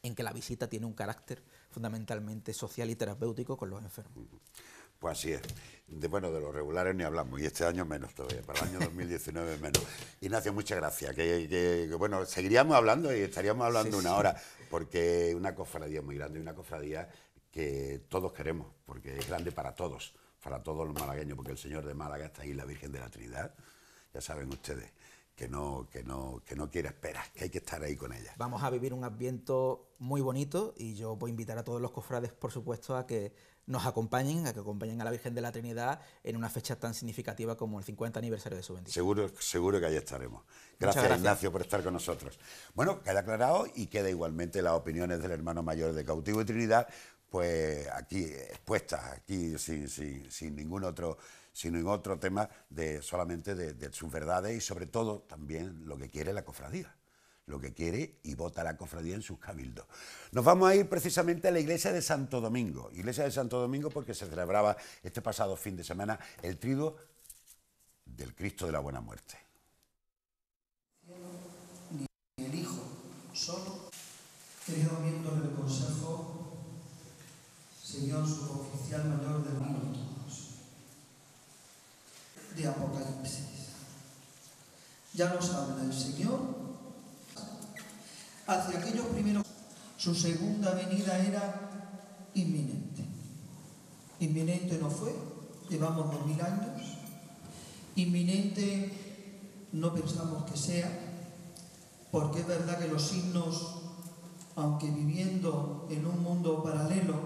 en que la visita tiene un carácter fundamentalmente social y terapéutico con los enfermos. Pues así es. bueno, de los regulares ni hablamos, y este año menos todavía, para el año 2019 *laughs* menos. Ignacio, muchas gracias. Que, bueno, seguiríamos hablando y estaríamos hablando una hora, porque una cofradía muy grande y una cofradía que todos queremos, porque es grande para todos, para todos los malagueños, porque el Señor de Málaga está ahí, la Virgen de la Trinidad, ya saben ustedes, que no, que no, que no quiere esperar, que hay que estar ahí con ella. Vamos a vivir un adviento muy bonito y yo voy a invitar a todos los cofrades, por supuesto, a que nos acompañen, a que acompañen a la Virgen de la Trinidad en una fecha tan significativa como el 50 aniversario de su bendición. Seguro, seguro que ahí estaremos. Gracias, Ignacio por estar con nosotros. Bueno, queda aclarado y queda igualmente las opiniones del hermano mayor de Cautivo y Trinidad, pues aquí expuestas, aquí sin, ningún otro sino otro tema de solamente de sus verdades y sobre todo también lo que quiere la cofradía lo que quiere y vota la cofradía en sus cabildos. Nos vamos a ir precisamente a la iglesia de Santo Domingo, iglesia de Santo Domingo porque se celebraba este pasado fin de semana el trigo del Cristo de la Buena Muerte. Ni el Hijo, solo querido miembro del Consejo, señor suboficial mayor del mundo de Apocalipsis. Ya nos habla el Señor hacia aquellos primeros. Su segunda venida era inminente. Inminente no fue, llevamos dos mil años. Inminente no pensamos que sea, porque es verdad que los signos, aunque viviendo en un mundo paralelo,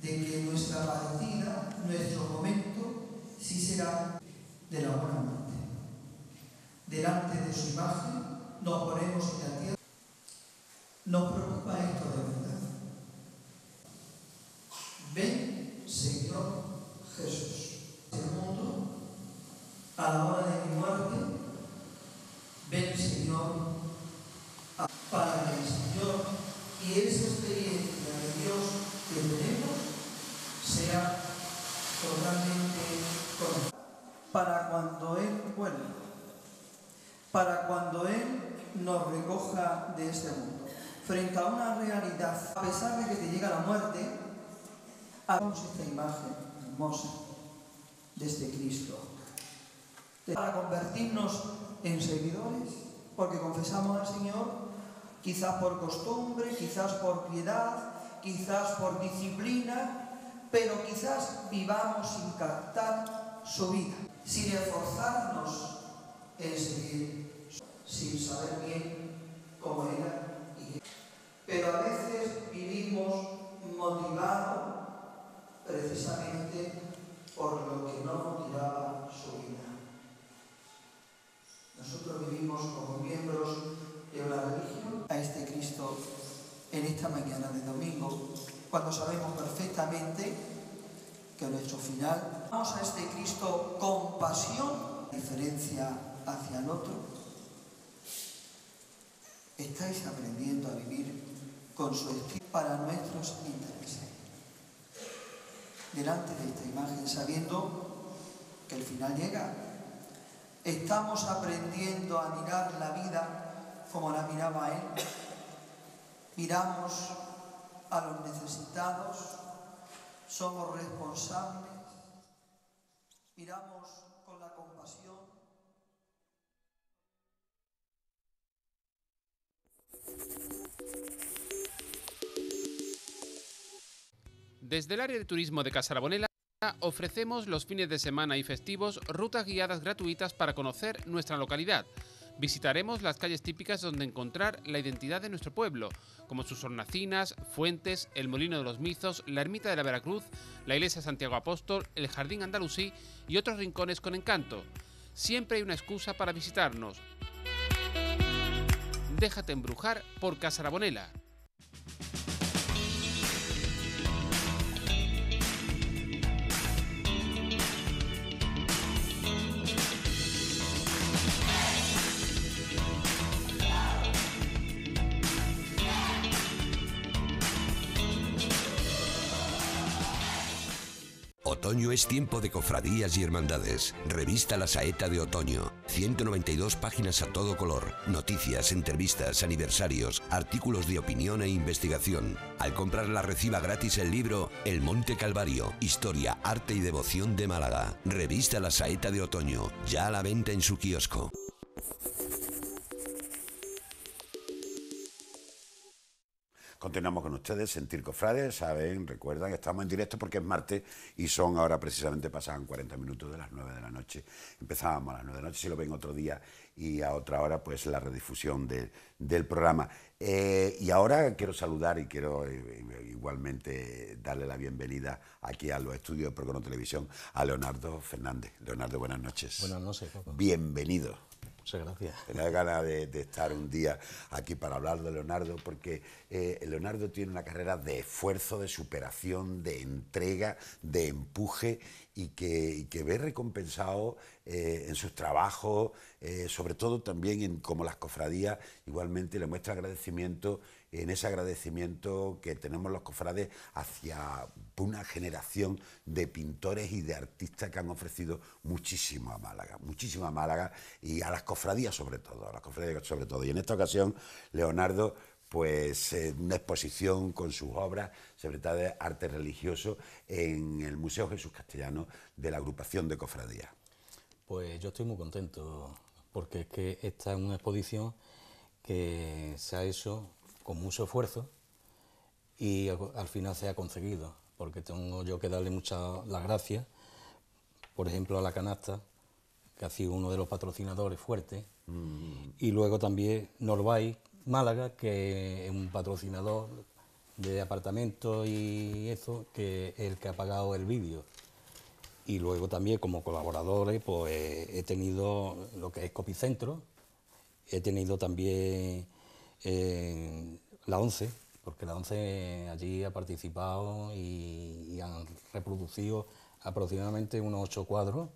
de que nuestra partida, nuestro momento, sí será de la buena muerte. Delante de su imagen nos ponemos en la tierra. Nos preocupa esto de verdad. Ven, Señor Jesús. mundo a la hora de mi muerte, ven, Señor, que el Señor, y esa experiencia de Dios que tenemos sea totalmente correcta. Para cuando Él vuelva, para cuando Él nos recoja de este mundo frente a una realidad, a pesar de que te llega la muerte, hagamos esta imagen hermosa desde este Cristo. Para convertirnos en seguidores, porque confesamos al Señor, quizás por costumbre, quizás por piedad, quizás por disciplina, pero quizás vivamos sin captar su vida, sin esforzarnos en seguir, sin saber bien cómo era pero a veces vivimos motivados precisamente por lo que no motivaba su vida. Nosotros vivimos como miembros de una religión a este Cristo en esta mañana de domingo, cuando sabemos perfectamente que hecho final vamos a este Cristo con pasión, diferencia hacia el otro. Estáis aprendiendo a vivir con su para nuestros intereses. Delante de esta imagen, sabiendo que el final llega, estamos aprendiendo a mirar la vida como la miraba él. Miramos a los necesitados, somos responsables, miramos Desde el área de turismo de Casarabonela ofrecemos los fines de semana y festivos rutas guiadas gratuitas para conocer nuestra localidad. Visitaremos las calles típicas donde encontrar la identidad de nuestro pueblo, como sus hornacinas, fuentes, el Molino de los Mizos, la Ermita de la Veracruz, la Iglesia Santiago Apóstol, el Jardín Andalusí y otros rincones con encanto. Siempre hay una excusa para visitarnos. Déjate embrujar por Casarabonela. otoño es tiempo de cofradías y hermandades. Revista La Saeta de Otoño. 192 páginas a todo color. Noticias, entrevistas, aniversarios, artículos de opinión e investigación. Al comprarla reciba gratis el libro El Monte Calvario. Historia, arte y devoción de Málaga. Revista La Saeta de Otoño. Ya a la venta en su kiosco. Continuamos con ustedes, Sentir Cofrades, saben, recuerdan, estamos en directo porque es martes y son ahora precisamente pasan 40 minutos de las 9 de la noche. Empezábamos a las 9 de la noche, si lo ven otro día y a otra hora pues la redifusión del programa. Eh, y ahora quiero saludar y quiero eh, eh, igualmente darle la bienvenida aquí a los estudios de Procono Televisión a Leonardo Fernández. Leonardo, buenas noches. Buenas noches, Bienvenido. Muchas gracias. Tenía ganas de, estar un día aquí para hablar de Leonardo, porque eh, Leonardo tiene una carrera de esfuerzo, de superación, de entrega, de empuje y que, ve recompensado eh, en sus trabajos, eh, sobre todo también en como las cofradías, igualmente le muestra agradecimiento, en ese agradecimiento que tenemos los cofrades hacia una generación de pintores y de artistas que han ofrecido muchísimo a Málaga, muchísimo a Málaga y a las cofradías sobre todo, a las cofradías sobre todo. Y en esta ocasión, Leonardo pues una exposición con sus obras, sobre todo de arte religioso, en el Museo Jesús Castellano de la agrupación de Cofradía. Pues yo estoy muy contento, porque es que esta es una exposición que se ha hecho con mucho esfuerzo y al final se ha conseguido, porque tengo yo que darle muchas las gracias, por ejemplo, a la canasta, que ha sido uno de los patrocinadores fuertes, mm. y luego también Norvay, Málaga, que es un patrocinador de apartamentos y eso, que es el que ha pagado el vídeo. Y luego también como colaboradores, pues, eh, he tenido lo que es Copicentro, he tenido también eh, la ONCE, porque la ONCE allí ha participado y, han reproducido aproximadamente unos ocho cuadros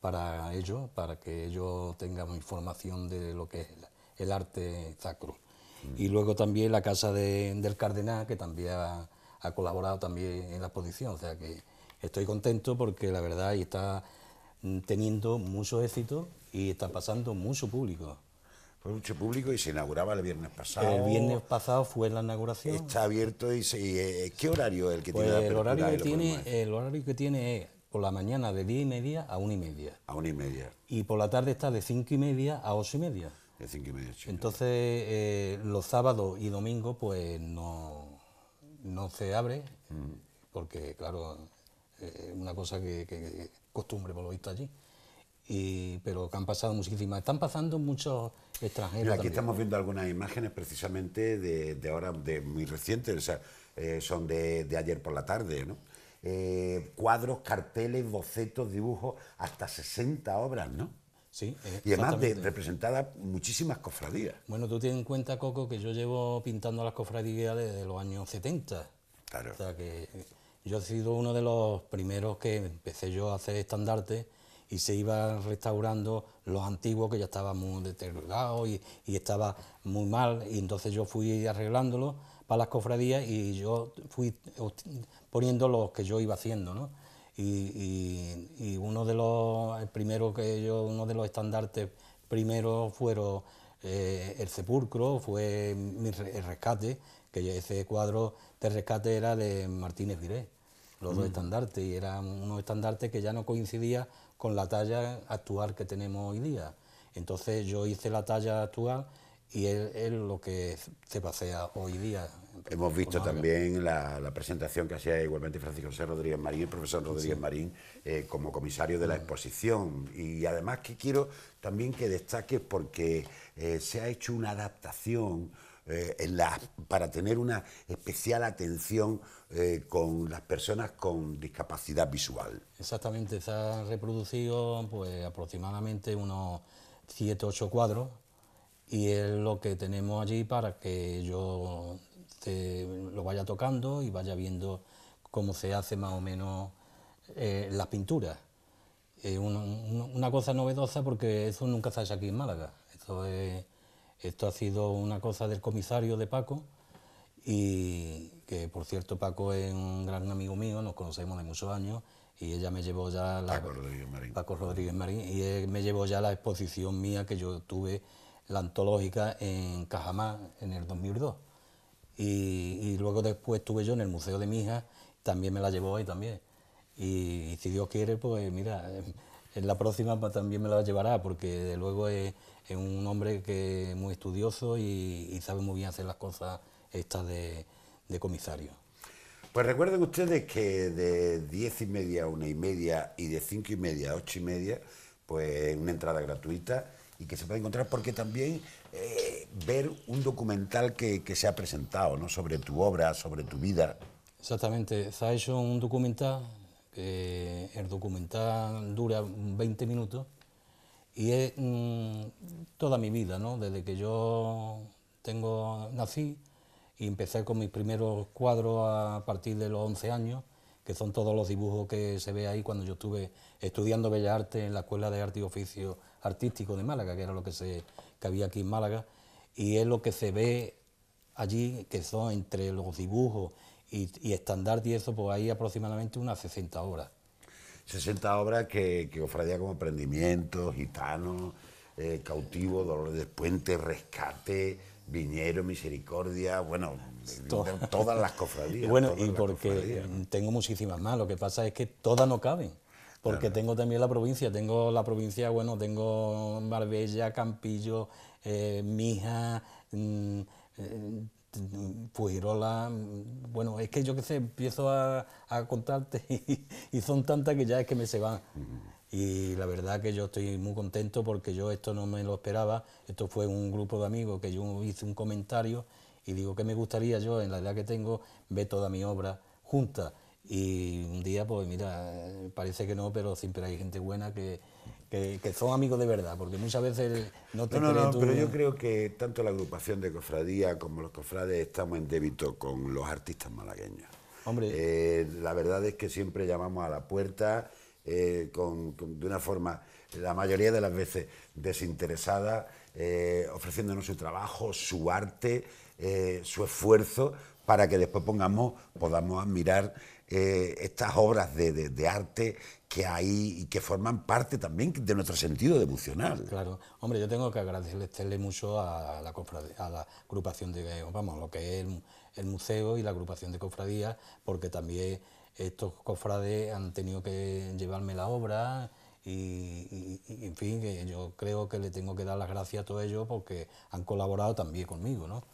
para ellos, para que ellos tengan información de lo que es el arte sacro y luego también la Casa del Cardenal, que también ha, colaborado también en la exposición. O sea que estoy contento porque la verdad está mm, teniendo mucho éxito y está pasando mucho público. Fue mucho público y se inauguraba el viernes pasado. El viernes pasado fue la inauguración. Está abierto y, eh, ¿qué horario es el que pues tiene? el horario que tiene, el horario que tiene es por la mañana de 10 y media a 1 y media. A 1 y media. Y por la tarde está de 5 y media a 8 y media. Entonces, eh, los sábados y domingos, pues no, no se abre, porque, claro, es eh, una cosa que, costumbre, por lo visto, allí. pero que han pasado muchísimas. Están pasando muchos extranjeros. Mira, aquí estamos viendo algunas imágenes precisamente de, de ahora, de muy recientes, eh, son de, ayer por la tarde, ¿no? cuadros, carteles, bocetos, dibujos, hasta 60 obras, ¿no? y además de muchísimas cofradías. Bueno, tú tienes en cuenta, Coco, que yo llevo pintando las cofradías desde los años 70. Claro. O sea que yo he sido uno de los primeros que empecé yo a hacer estandarte y se iba restaurando los antiguos que ya estaban muy deteriorados y, estaban estaba muy mal. Y entonces yo fui arreglándolo para las cofradías y yo fui poniendo los que yo iba haciendo, ¿no? Y, uno de los que yo, uno de los estandartes primero fueron eh, el sepulcro, fue el rescate, que ese cuadro de rescate era de Martínez Viré, los dos mm. estandartes, y eran unos estandartes que ya no coincidía con la talla actual que tenemos hoy día. Entonces yo hice la talla actual y es lo que se pasea hoy día Hemos pues visto también la, presentación que hacía igualmente Francisco José Rodríguez Marín, el profesor Rodríguez Marín, eh, como comisario de la exposición. Y además que quiero también que destaque porque eh, se ha hecho una adaptación eh, para tener una especial atención con las personas con discapacidad visual. Exactamente, se han reproducido pues, aproximadamente unos 7 8 cuadros y es lo que tenemos allí para que yo este, lo vaya tocando y vaya viendo cómo se hace más o menos eh, las pinturas. Eh, una, cosa novedosa porque eso nunca se hace aquí en Málaga. Esto, ha sido una cosa del comisario de Paco y que por cierto Paco es un gran amigo mío, nos conocemos de muchos años y ella me llevó ya la, Paco Rodríguez Marín. y me llevó ya la exposición mía que yo tuve la antológica en Cajamar en el 2002 y, luego después estuve yo en el Museo de mi hija... también me la llevó ahí también. Y, si Dios quiere, pues mira, en, la próxima pues, también me la llevará, porque de luego es, un hombre que muy estudioso y, sabe muy bien hacer las cosas estas de, de comisario. Pues recuerden ustedes que de diez y media a una y media y de cinco y media a ocho y media, pues una entrada gratuita y que se puede encontrar porque también eh, ver un documental que, se ha presentado ¿no? sobre tu obra, sobre tu vida. Exactamente, se ha hecho un documental, el documental dura 20 minutos y es mm, toda mi vida, ¿no? desde que yo tengo, nací y empecé con mis primeros cuadros a partir de los 11 años, que son todos los dibujos que se ve ahí cuando yo estuve estudiando Bellas Artes en la Escuela de Arte y Oficio Artístico de Málaga, que era lo que se que había aquí en Málaga, y es lo que se ve allí, que son entre los dibujos y, y y eso, pues hay aproximadamente unas 60 obras. 60 obras que, cofradía como aprendimiento, gitanos, eh, cautivo, dolor de puente, rescate, viñero, misericordia, bueno, todas las cofradías. *laughs* bueno, y porque tengo muchísimas más, lo que pasa es que todas no caben porque tengo también la provincia, tengo la provincia, bueno, tengo Marbella, Campillo, eh, Mija, mm, eh, mm, bueno, es que yo qué sé, empiezo a, contarte *laughs* y, son tantas que ya es que me se van. Y la verdad que yo estoy muy contento porque yo esto no me lo esperaba, esto fue un grupo de amigos que yo hice un comentario y digo que me gustaría yo, en la edad que tengo, ver toda mi obra junta. Y un día, pues mira, parece que no, pero siempre hay gente buena que, son amigos de verdad, porque muchas veces no te No, no, pero yo creo que tanto la agrupación de cofradía como los cofrades estamos en débito con los artistas malagueños. Hombre. Eh, la verdad es que siempre llamamos a la puerta eh, de una forma, la mayoría de las veces, desinteresada, eh, ofreciéndonos su trabajo, su arte, su esfuerzo, para que después pongamos, podamos admirar eh, estas obras de, arte que hay y que forman parte también de nuestro sentido devocional. Claro, hombre, yo tengo que agradecerle mucho a la, a la agrupación de, vamos, lo que es el, museo y la agrupación de cofradías, porque también estos cofrades han tenido que llevarme la obra y, y en fin, yo creo que le tengo que dar las gracias a todos ellos porque han colaborado también conmigo, ¿no?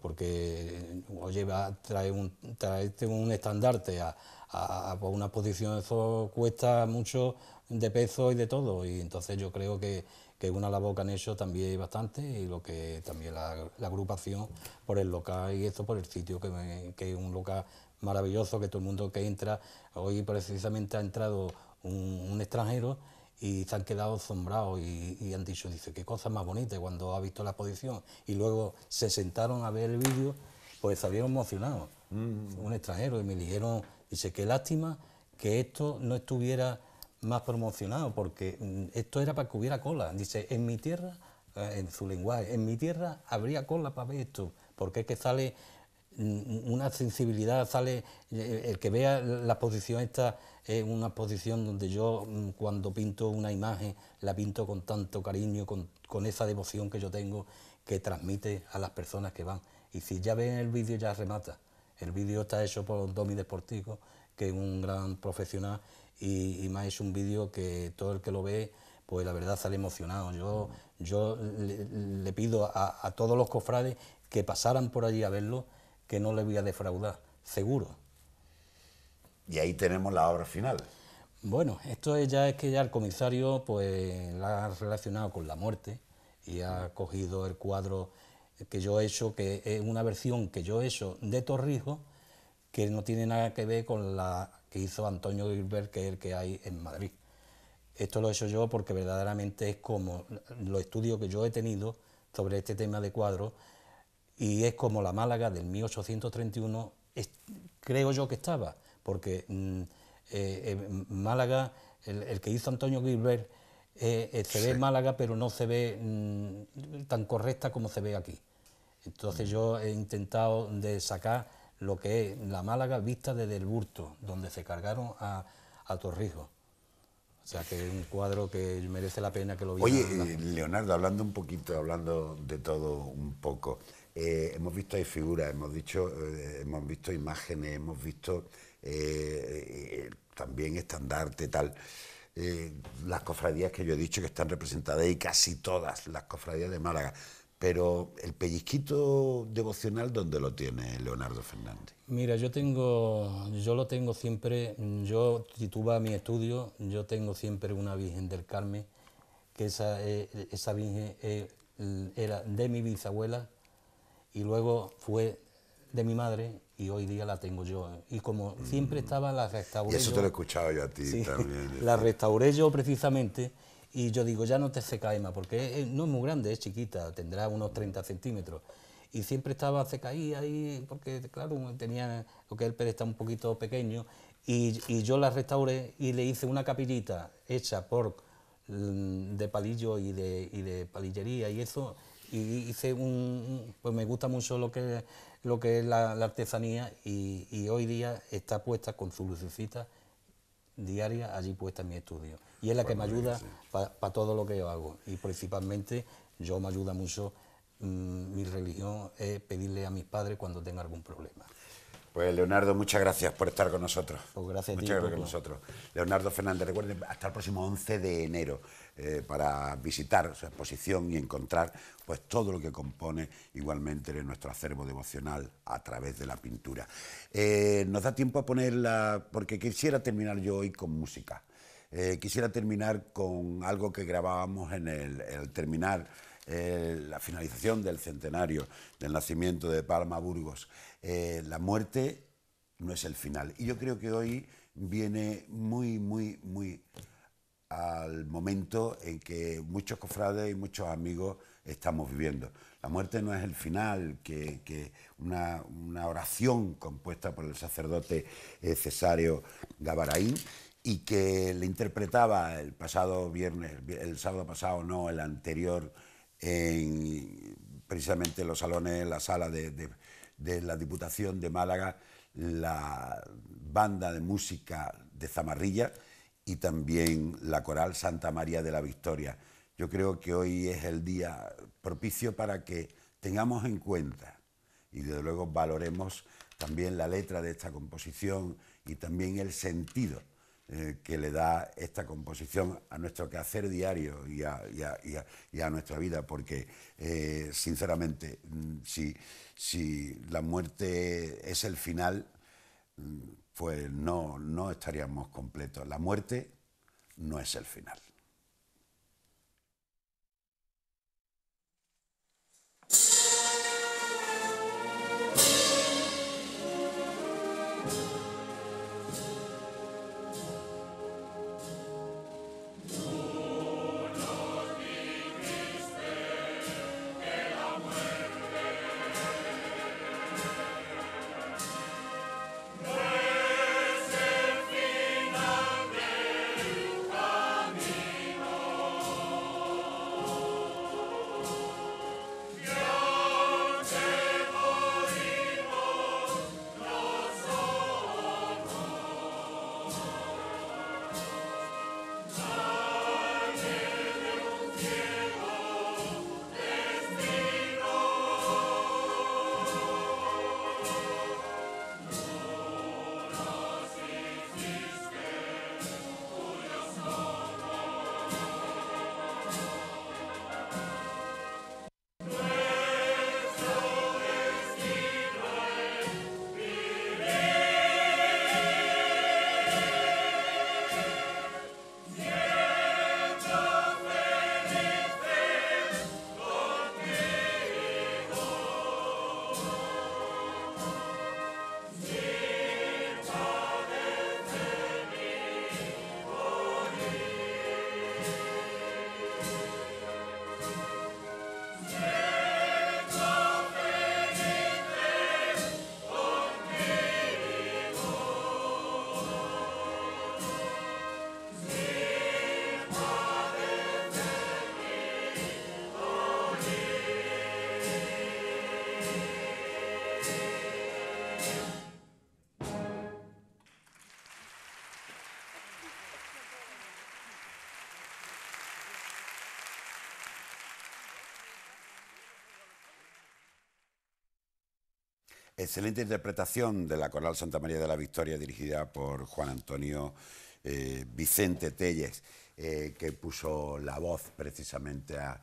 Porque, oye, trae un, este un estandarte a, a, pues una posición, eso cuesta mucho de peso y de todo. Y entonces yo creo que, que una la boca en eso también bastante y lo que también la, agrupación por el local y esto por el sitio, que, es un local maravilloso que todo el mundo que entra, hoy precisamente ha entrado un extranjero y se han quedado asombrados y, han dicho, dice, qué cosa más bonita cuando ha visto la exposición y luego se sentaron a ver el vídeo, pues salieron emocionados, mm. un extranjero, y me dijeron, dice, qué lástima que esto no estuviera más promocionado, porque mm, esto era para que hubiera cola, dice, en mi tierra, eh, en su lenguaje, en mi tierra habría cola para ver esto, porque es que sale Mm, una sensibilidad sale, eh, el que vea la exposición esta es una exposición donde yo mm, cuando pinto una imagen la pinto con tanto cariño, con, esa devoción que yo tengo que transmite a las personas que van. Y si ya ven el vídeo ya remata. El vídeo está hecho por Domi Deportivo que es un gran profesional y, más es un vídeo que todo el que lo ve pues la verdad sale emocionado. Yo, yo le, pido a todos los cofrades que pasaran por allí a verlo que no le voy a defraudar, seguro. Y ahí tenemos la obra final. Bueno, esto ya es que ya el comisario pues la ha relacionado con la muerte y ha cogido el cuadro que yo he hecho, que es una versión que yo he hecho de Torrijos, que no tiene nada que ver con la que hizo Antonio Gilbert, que es el que hay en Madrid. Esto lo he hecho yo porque verdaderamente es como los estudios que yo he tenido sobre este tema de cuadros y es como la Málaga del 1831, creo yo que estaba, porque mm, eh, eh, Málaga, el, que hizo Antonio Gilbert, eh, se ve Málaga, pero no se ve mm, tan correcta como se ve aquí. Entonces yo he intentado de sacar lo que es la Málaga vista desde el Burto, donde se cargaron a, a Torrijos. O sea, que es un cuadro que merece la pena que lo vean. Oye, Leonardo, hablando un poquito, hablando de todo un poco, eh, hemos visto ahí figuras, hemos, dicho, eh, hemos visto imágenes, hemos visto eh, también estandarte, tal. las cofradías que yo he dicho que están representadas y casi todas las cofradías de Málaga. Pero el pellizquito devocional, ¿dónde lo tiene Leonardo Fernández? Mira, yo tengo, yo lo tengo siempre, yo tituba mi estudio, yo tengo siempre una Virgen del Carmen, que esa, esa Virgen era de mi bisabuela, y luego fue de mi madre y hoy día la tengo yo. Y como siempre mm. estaba, la restauré. Y eso te lo he escuchado yo a ti también. *laughs* la este. restauré yo precisamente y yo digo, ya no te más, porque no es muy grande, es chiquita, tendrá unos 30 centímetros. Y siempre estaba, se ahí, porque claro, tenía lo que el pérez está un poquito pequeño. Y, yo la restauré y le hice una capillita hecha por mm, de palillo y de, y de palillería y eso y hice un, pues me gusta mucho lo que, lo que es la, artesanía y, hoy día está puesta con su lucecita diaria allí puesta en mi estudio. Y es la que pues me ayuda para todo lo que yo hago. Y principalmente yo me ayuda mucho, mm, mi religión es pedirle a mis padres cuando tenga algún problema. Pues Leonardo, muchas gracias por estar con nosotros. Pues gracias a Muchas gracias nosotros. Leonardo Fernández, recuerden, hasta el próximo 11 de enero eh, para visitar su exposición y encontrar pues todo lo que compone igualmente nuestro acervo devocional a través de la pintura. Eh, nos da tiempo a ponerla, porque quisiera terminar yo hoy con música. Eh, quisiera terminar con algo que grabábamos en el, terminar eh, la finalización del centenario del nacimiento de Palma Burgos. la muerte no es el final. Y yo creo que hoy viene muy, muy, muy al momento en que muchos cofrades y muchos amigos estamos viviendo. La muerte no es el final, que, una, oración compuesta por el sacerdote eh, Cesario Gabaraín y que le interpretaba el pasado viernes, el sábado pasado, no, el anterior, en precisamente los salones, la sala de la Diputación de Málaga, la banda de música de Zamarrilla y también la coral Santa María de la Victoria yo creo que hoy es el día propicio para que tengamos en cuenta y desde luego valoremos también la letra de esta composición y también el sentido eh, que le da esta composición a nuestro quehacer diario y a, nuestra vida, porque eh, sinceramente, mm, si, la muerte es el final, mm, pues no estaríamos completos. La muerte no es el final. Thank you. Excelente interpretación de la Coral Santa María de la Victoria dirigida por Juan Antonio eh, Vicente Telles, eh, que puso la voz precisamente a,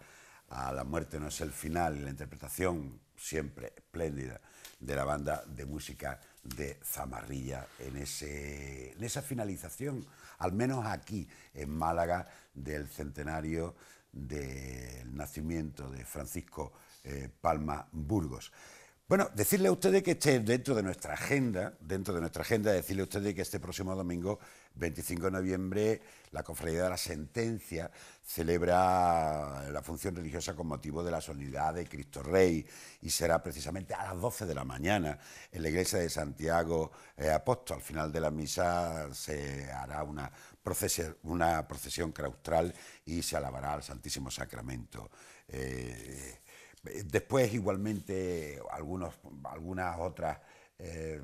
La muerte no es el final, la interpretación siempre espléndida de la banda de música de Zamarrilla en, ese, en esa finalización, al menos aquí en Málaga, del centenario del nacimiento de Francisco eh, Palma Burgos. Bueno, decirle a ustedes que esté dentro de nuestra agenda, dentro de nuestra agenda, decirle a ustedes que este próximo domingo, 25 de noviembre, la Cofradía de la Sentencia celebra la función religiosa con motivo de la solidaridad de Cristo Rey y será precisamente a las 12 de la mañana en la iglesia de Santiago eh, Apóstol. Al final de la misa se hará una procesión, una procesión claustral y se alabará al Santísimo Sacramento. Eh, Después, igualmente, algunos, algunas otras, otros, eh,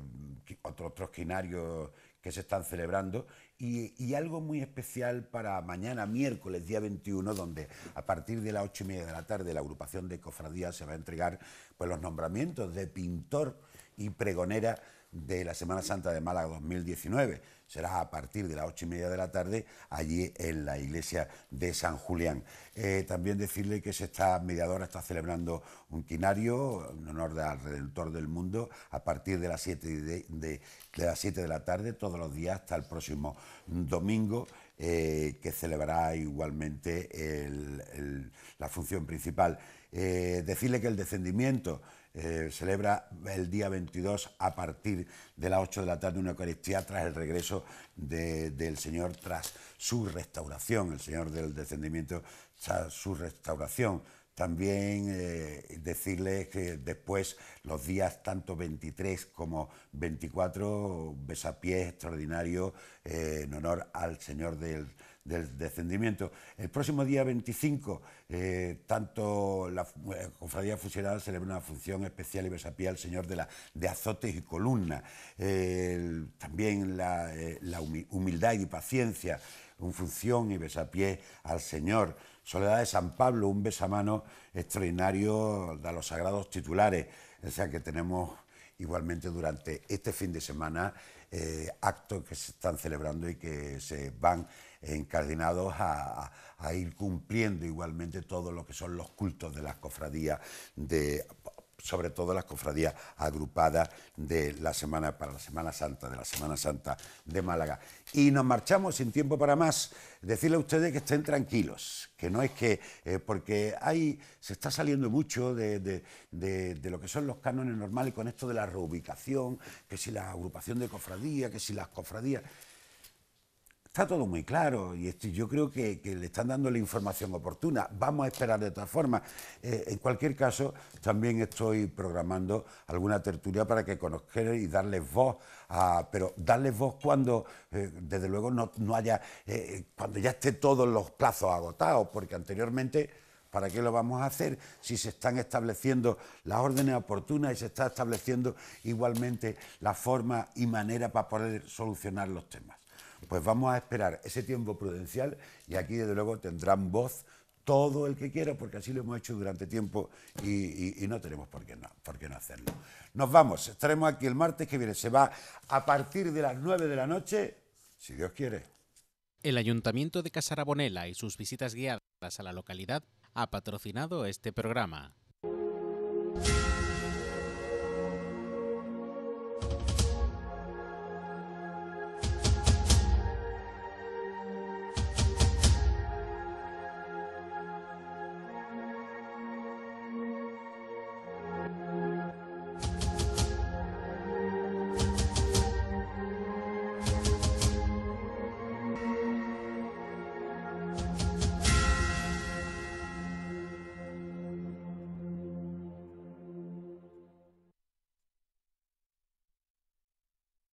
otros quinarios que se están celebrando y, algo muy especial para mañana, miércoles, día 21, donde a partir de las ocho y media de la tarde la agrupación de cofradías se va a entregar pues, los nombramientos de pintor y pregonera de la Semana Santa de Málaga 2019 será a partir de las ocho y media de la tarde allí en la iglesia de San Julián. Eh, también decirle que se está, Mediadora está celebrando un quinario en honor al Redentor del Mundo a partir de las 7 de, las de la tarde todos los días hasta el próximo domingo. Eh, que celebrará igualmente la función principal. Eh, decirle que el descendimiento eh, celebra el día 22 a partir de las 8 de la tarde una Eucaristía tras el regreso del Señor, tras su restauración, el Señor del descendimiento, tras su restauración. También eh, decirles que después los días tanto 23 como 24, besapiés extraordinario eh, en honor al Señor del del descendimiento. El próximo día 25, eh, tanto la Confradía eh, Cofradía Fusilada celebra una función especial y besapía al Señor de, la, de azotes y columnas. también la, eh, humildad y paciencia, un función y besapié al Señor. Soledad de San Pablo, un mano... extraordinario a los sagrados titulares. O sea que tenemos igualmente durante este fin de semana actos que se están celebrando y que se van encardinados a, ir cumpliendo igualmente todo lo que son los cultos de las cofradías de sobre todo las cofradías agrupadas de la semana para la Semana Santa, de la Semana Santa de Málaga. Y nos marchamos sin tiempo para más. Decirle a ustedes que estén tranquilos, que no es que, eh, porque hay, se está saliendo mucho de, lo que son los cánones normales con esto de la reubicación, que si la agrupación de cofradías, que si las cofradías. Está todo muy claro y yo creo que, le están dando la información oportuna. Vamos a esperar de todas formas. Eh, en cualquier caso, también estoy programando alguna tertulia para que conozcan y darles voz, a, pero darles voz cuando, eh, desde luego, no, haya, eh, cuando ya esté todos los plazos agotados, porque anteriormente... ¿Para qué lo vamos a hacer si se están estableciendo las órdenes oportunas y se está estableciendo igualmente la forma y manera para poder solucionar los temas? Pues vamos a esperar ese tiempo prudencial y aquí desde luego tendrán voz todo el que quiera, porque así lo hemos hecho durante tiempo y, no tenemos por qué no, por qué no hacerlo. Nos vamos, estaremos aquí el martes que viene. Se va a partir de las 9 de la noche, si Dios quiere. El Ayuntamiento de Casarabonela y sus visitas guiadas a la localidad ha patrocinado este programa.